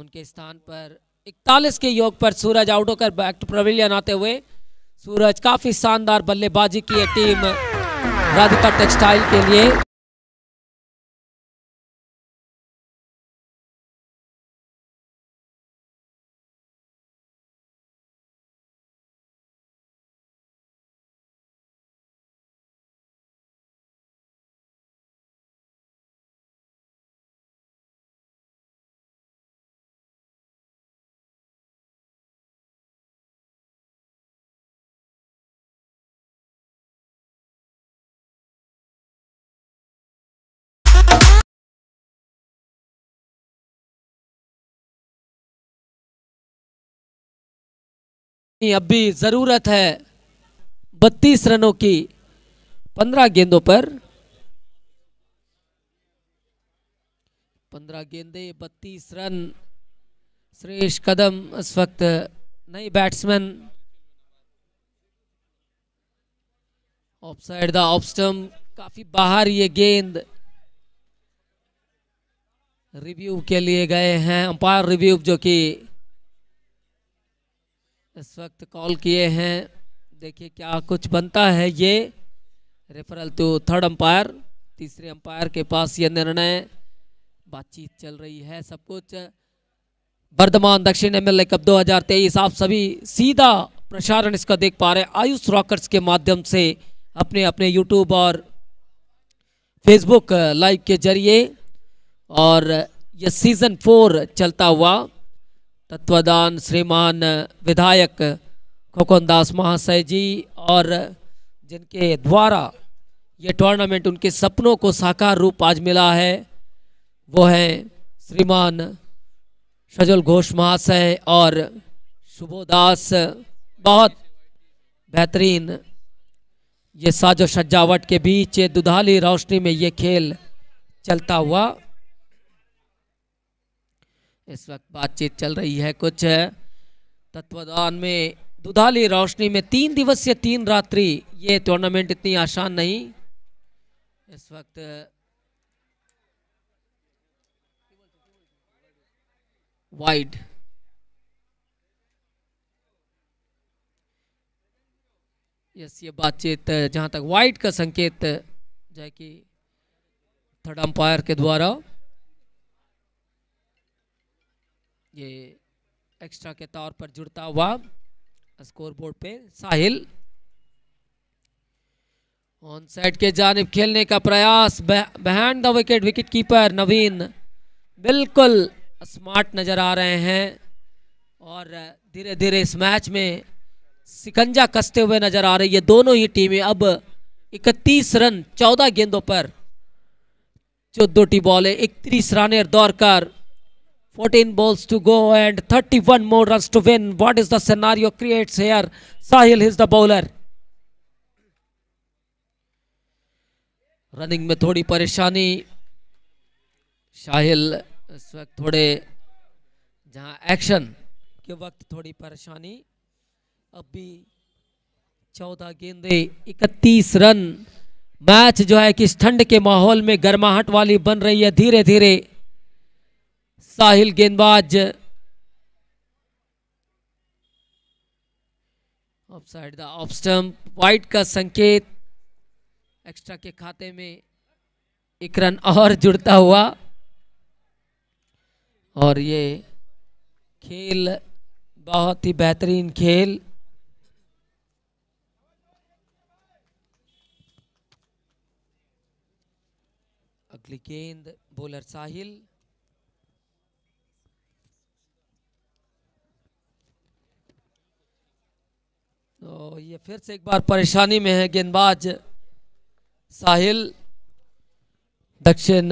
उनके स्थान पर इकतालीस के योग पर सूरज आउट होकर बैक टू प्रविलियन आते हुए सूरज काफ़ी शानदार बल्लेबाजी की है टीम राधिका टेक्सटाइल के लिए अब भी ज़रूरत है बत्तीस रनों की पंद्रह गेंदों पर पंद्रह गेंदे बत्तीस रन श्रेष कदम इस वक्त नई batsman off side the stump काफी बाहर ये गेंद रिव्यू के लिए गए हैं अंपायर रिव्यू जो कि इस वक्त कॉल किए हैं देखिए क्या कुछ बनता है ये रेफरल टू थर्ड अंपायर तीसरे अंपायर के पास ये निर्णय बातचीत चल रही है सब कुछ वर्धमान दक्षिण एम एल कप तेईस आप सभी सीधा प्रसारण इसका देख पा रहे हैं आयुष रॉकर्स के माध्यम से अपने अपने यूट्यूब और फेसबुक लाइव के जरिए और यह सीज़न फोर चलता हुआ तत्वदान श्रीमान विधायक खोकन दास महाशय जी और जिनके द्वारा ये टूर्नामेंट उनके सपनों को साकार रूप आज मिला है वो हैं श्रीमान सजल घोष महाशय और शुभोदास बहुत बेहतरीन ये साजो सजावट के बीच दुधाली रोशनी में ये खेल चलता हुआ इस वक्त बातचीत चल रही है कुछ तत्वदान में दुधाली रोशनी में तीन दिवस या तीन रात्रि ये टूर्नामेंट इतनी आसान नहीं इस वक्त वाइड यस ये बातचीत जहां तक वाइड का संकेत जाए कि थर्ड अंपायर के द्वारा ये एक्स्ट्रा के तौर पर जुड़ता हुआ स्कोर बोर्ड पे साहिल ऑन साइड के जानब खेलने का प्रयास बहन the wicket wicket keeper Naveen बिल्कुल स्मार्ट नज़र आ रहे हैं और धीरे धीरे इस मैच में सिकंजा कसते हुए नज़र आ रही है दोनों ही टीमें अब 31 रन 14 गेंदों पर चौदह टी है इकतीस रन दौड़कर 14 balls to go and 31 more runs to win. What is the scenario creates here? Sahil is the bowler. Running में थोड़ी परेशानी साहिल इस वक्त थोड़े जहां एक्शन के वक्त थोड़ी परेशानी अब भी चौदह गेंदे इकतीस रन मैच जो है कि ठंड के माहौल में गर्माहट वाली बन रही है धीरे धीरे साहिल गेंदबाज off side the off stump wide का संकेत एक्स्ट्रा के खाते में एक रन और जुड़ता हुआ और ये खेल बहुत ही बेहतरीन खेल अगली गेंद बॉलर साहिल तो ये फिर से एक बार परेशानी में है गेंदबाज साहिल दक्षिण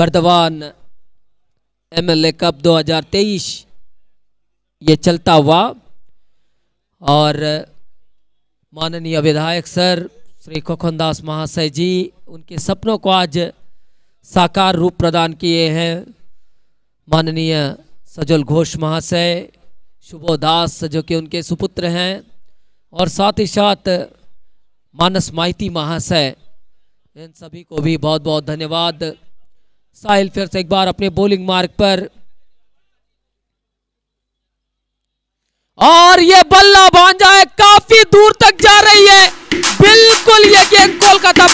बर्दवान एमएलए कप 2023 ये चलता हुआ और माननीय विधायक सर श्री खोखनदास महाशय जी उनके सपनों को आज साकार रूप प्रदान किए हैं माननीय सजल घोष महाशय शुभो दास जो कि उनके सुपुत्र हैं और साथ ही साथ मानस माइती महाशय इन सभी को भी बहुत बहुत धन्यवाद साहिल फिर से एक बार अपने बोलिंग मार्ग पर और ये बल्ला भांजा है काफी दूर तक जा रही है बिल्कुल ये गेंद कोलकाता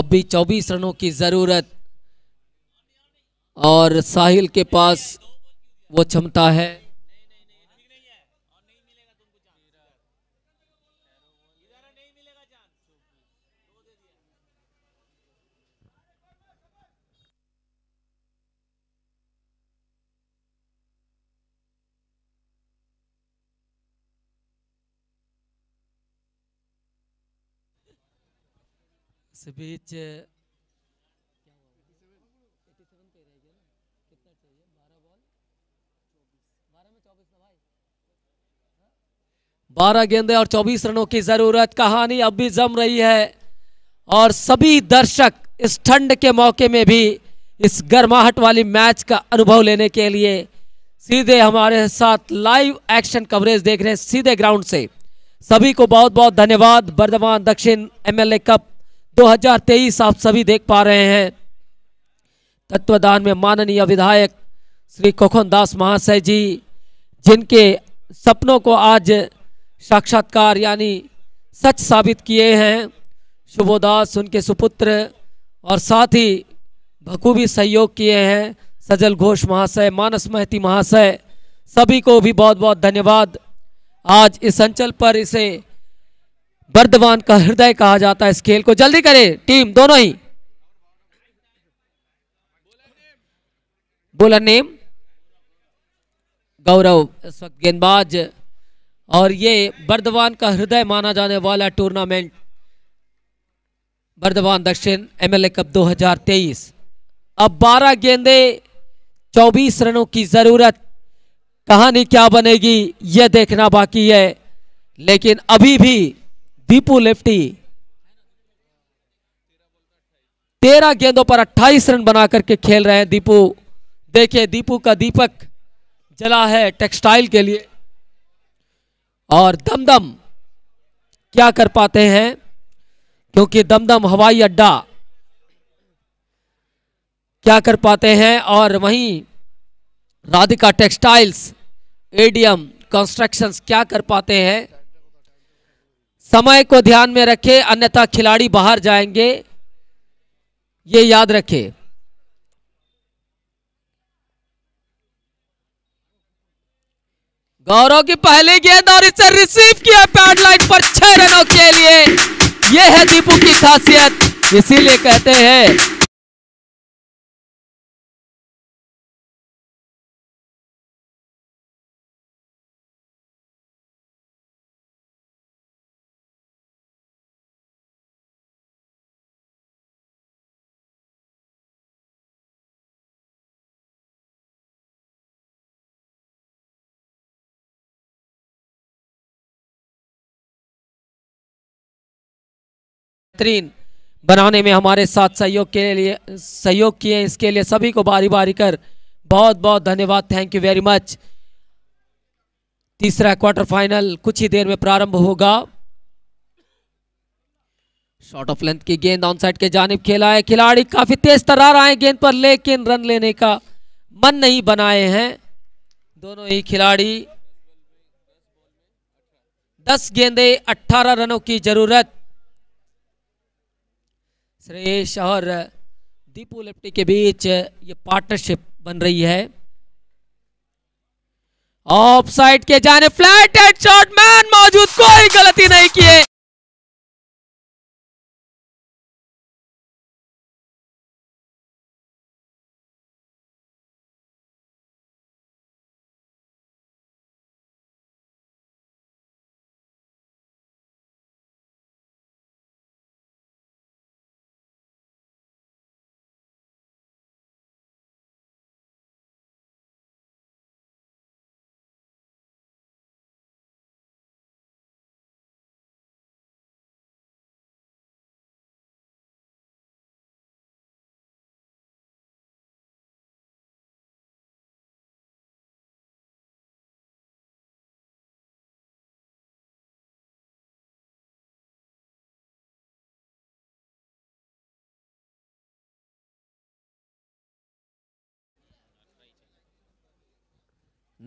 अब भी चौबीस रनों की ज़रूरत और साहिल के पास वो क्षमता है इस बीच uh, बारह गेंदे और चौबीस रनों की जरूरत कहानी अब भी जम रही है और सभी दर्शक इस ठंड के मौके में भी इस गर्माहट वाली मैच का अनुभव लेने के लिए सीधे हमारे साथ लाइव एक्शन कवरेज देख रहे हैं सीधे ग्राउंड से सभी को बहुत बहुत धन्यवाद बर्धमान दक्षिण एमएलए कप 2023 आप सभी देख पा रहे हैं तत्वदान में माननीय विधायक श्री कोखन दास महाशय जी जिनके सपनों को आज साक्षात्कार यानी सच साबित किए हैं शुभोदास उनके सुपुत्र और साथ ही भखूबी सहयोग किए हैं सजल घोष महाशय मानस महती महाशय सभी को भी बहुत बहुत धन्यवाद आज इस अंचल पर इसे बर्दवान का हृदय कहा जाता है इस खेल को जल्दी करें टीम दोनों ही बोलर नेम गौरव इस वक्त गेंदबाज और ये बर्दवान का हृदय माना जाने वाला टूर्नामेंट बर्दवान दक्षिण एमएलए कप 2023 अब 12 गेंदे 24 रनों की जरूरत कहानी क्या बनेगी यह देखना बाकी है लेकिन अभी भी दीपू लेफ्टी तेरह गेंदों पर अट्ठाईस रन बना करके खेल रहे हैं दीपू देखिए दीपू का दीपक जला है टेक्सटाइल के लिए और दमदम क्या कर पाते हैं क्योंकि दमदम हवाई अड्डा क्या कर पाते हैं और वहीं राधिका टेक्सटाइल्स एडीएम कंस्ट्रक्शंस क्या कर पाते हैं समय को ध्यान में रखें अन्यथा खिलाड़ी बाहर जाएंगे ये याद रखें गौरव की पहली गेंद और इसे रिसीव किया पैड लाइन पर छह रनों के लिए यह है दीपू की खासियत इसीलिए कहते हैं बेहतरीन बनाने में हमारे साथ सहयोग के लिए सहयोग किए इसके लिए सभी को बारी बारी कर बहुत बहुत धन्यवाद थैंक यू वेरी मच तीसरा क्वार्टर फाइनल कुछ ही देर में प्रारंभ होगा शॉर्ट ऑफ लेंथ की गेंद ऑन साइड के जानब खेला है खिलाड़ी काफी तेज तरार आए गेंद पर लेकिन रन लेने का मन नहीं बनाए हैं दोनों ही खिलाड़ी दस गेंदे अट्ठारह रनों की जरूरत सुरेश और दीपू लिप्टी के बीच ये पार्टनरशिप बन रही है ऑफ साइड के जाने फ्लैट हेड शॉट मैन मौजूद कोई गलती नहीं किए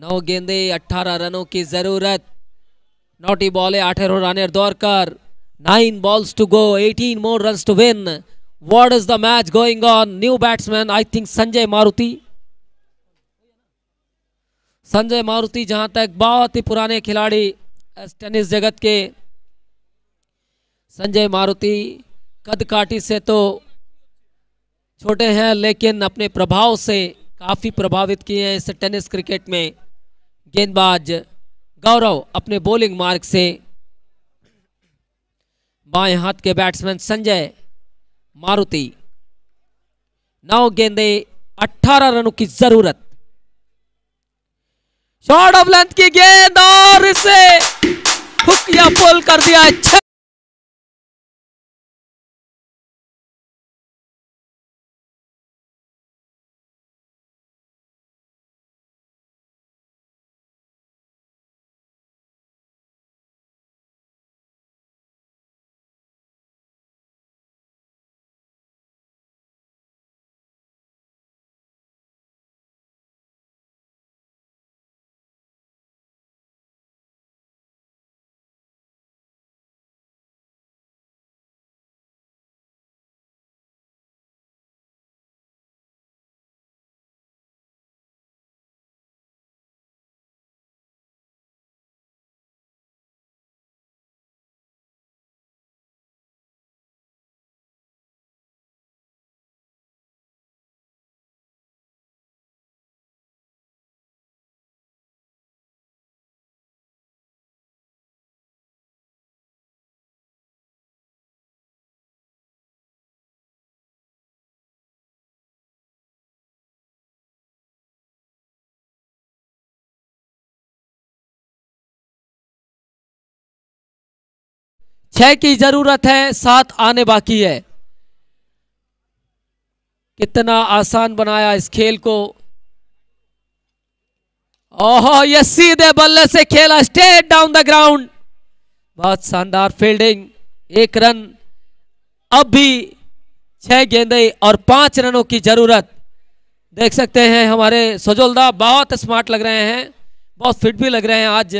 नौ गेंदे अट्ठारह रनों की जरूरत नोटी बॉले आठ रनेर दरकार 9 balls to go 18 more runs to win what is the match going on new batsman i think sanjay maruti Sanjay Maruti जहां तक बहुत ही पुराने खिलाड़ी टेनिस जगत के संजय मारुति कदकाठी से तो छोटे हैं लेकिन अपने प्रभाव से काफ़ी प्रभावित किए हैं इस टेनिस क्रिकेट में गेंदबाज गौरव अपने बॉलिंग मार्ग से बाएं हाथ के बैट्समैन संजय मारुति नौ गेंदे 18 रनों की जरूरत शॉर्ट ऑफ लेंथ की गेंद और इसे हुक या पुल कर दिया छह की जरूरत है सात आने बाकी है कितना आसान बनाया इस खेल को ओहो ये सीधे बल्ले से खेला स्टेट डाउन द ग्राउंड बहुत शानदार फील्डिंग एक रन अब भी छह गेंदे और पांच रनों की जरूरत देख सकते हैं हमारे सजोलदा बहुत स्मार्ट लग रहे हैं बहुत फिट भी लग रहे हैं आज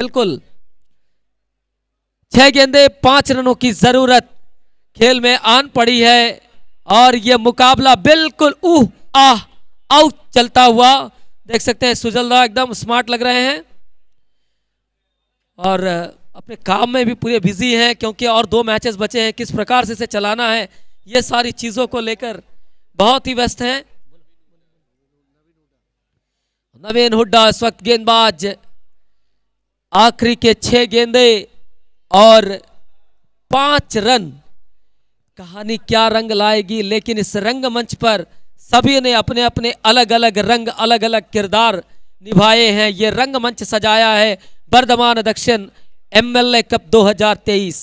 बिल्कुल छह गेंदे पांच रनों की जरूरत खेल में आन पड़ी है और यह मुकाबला बिल्कुल उह आह आउट चलता हुआ देख सकते हैं सुजल राव एकदम स्मार्ट लग रहे हैं और अपने काम में भी पूरे बिजी हैं क्योंकि और दो मैचेस बचे हैं किस प्रकार से इसे चलाना है ये सारी चीज़ों को लेकर बहुत ही व्यस्त हैं नवीन हुड्डा इस वक्त गेंदबाज आखिरी के छह गेंदे और पांच रन कहानी क्या रंग लाएगी लेकिन इस रंग मंच पर सभी ने अपने अपने अलग अलग रंग अलग अलग किरदार निभाए हैं ये रंग मंच सजाया है बर्धमान दक्षिण एमएलए कप 2023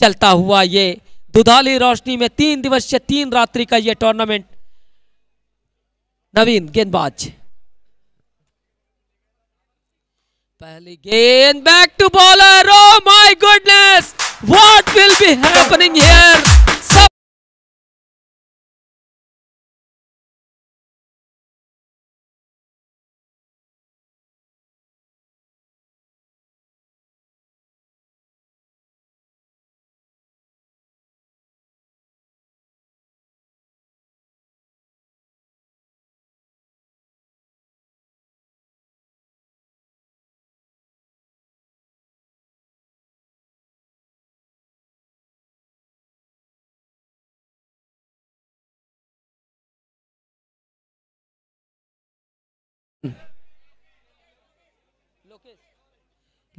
चलता हुआ ये दुधाली रोशनी में तीन दिवसीय तीन रात्रि का ये टूर्नामेंट नवीन गेंदबाज again back to bowler. Oh my goodness. What will be happening here?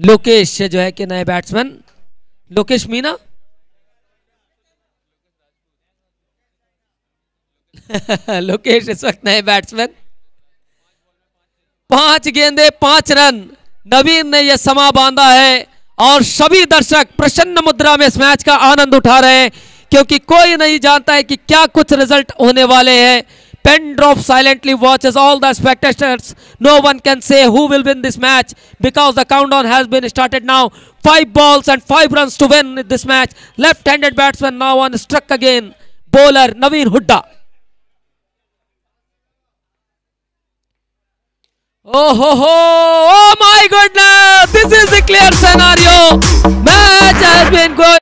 Lokesh जो है कि नए बैट्समैन लोकेश मीना लोकेश इस वक्त नए बैट्समैन पांच गेंदे पांच रन नवीन ने यह समा बांधा है और सभी दर्शक प्रसन्न मुद्रा में इस मैच का आनंद उठा रहे हैं क्योंकि कोई नहीं जानता है कि क्या कुछ रिजल्ट होने वाले हैं Pendrop silently watches all the spectators. No one can say who will win this match because the countdown has been started now. Five balls and five runs to win this match. Left-handed batsman now on struck again. Bowler Naveen Hooda. Oh ho ho! Oh my goodness! This is the clear scenario. Match has been going.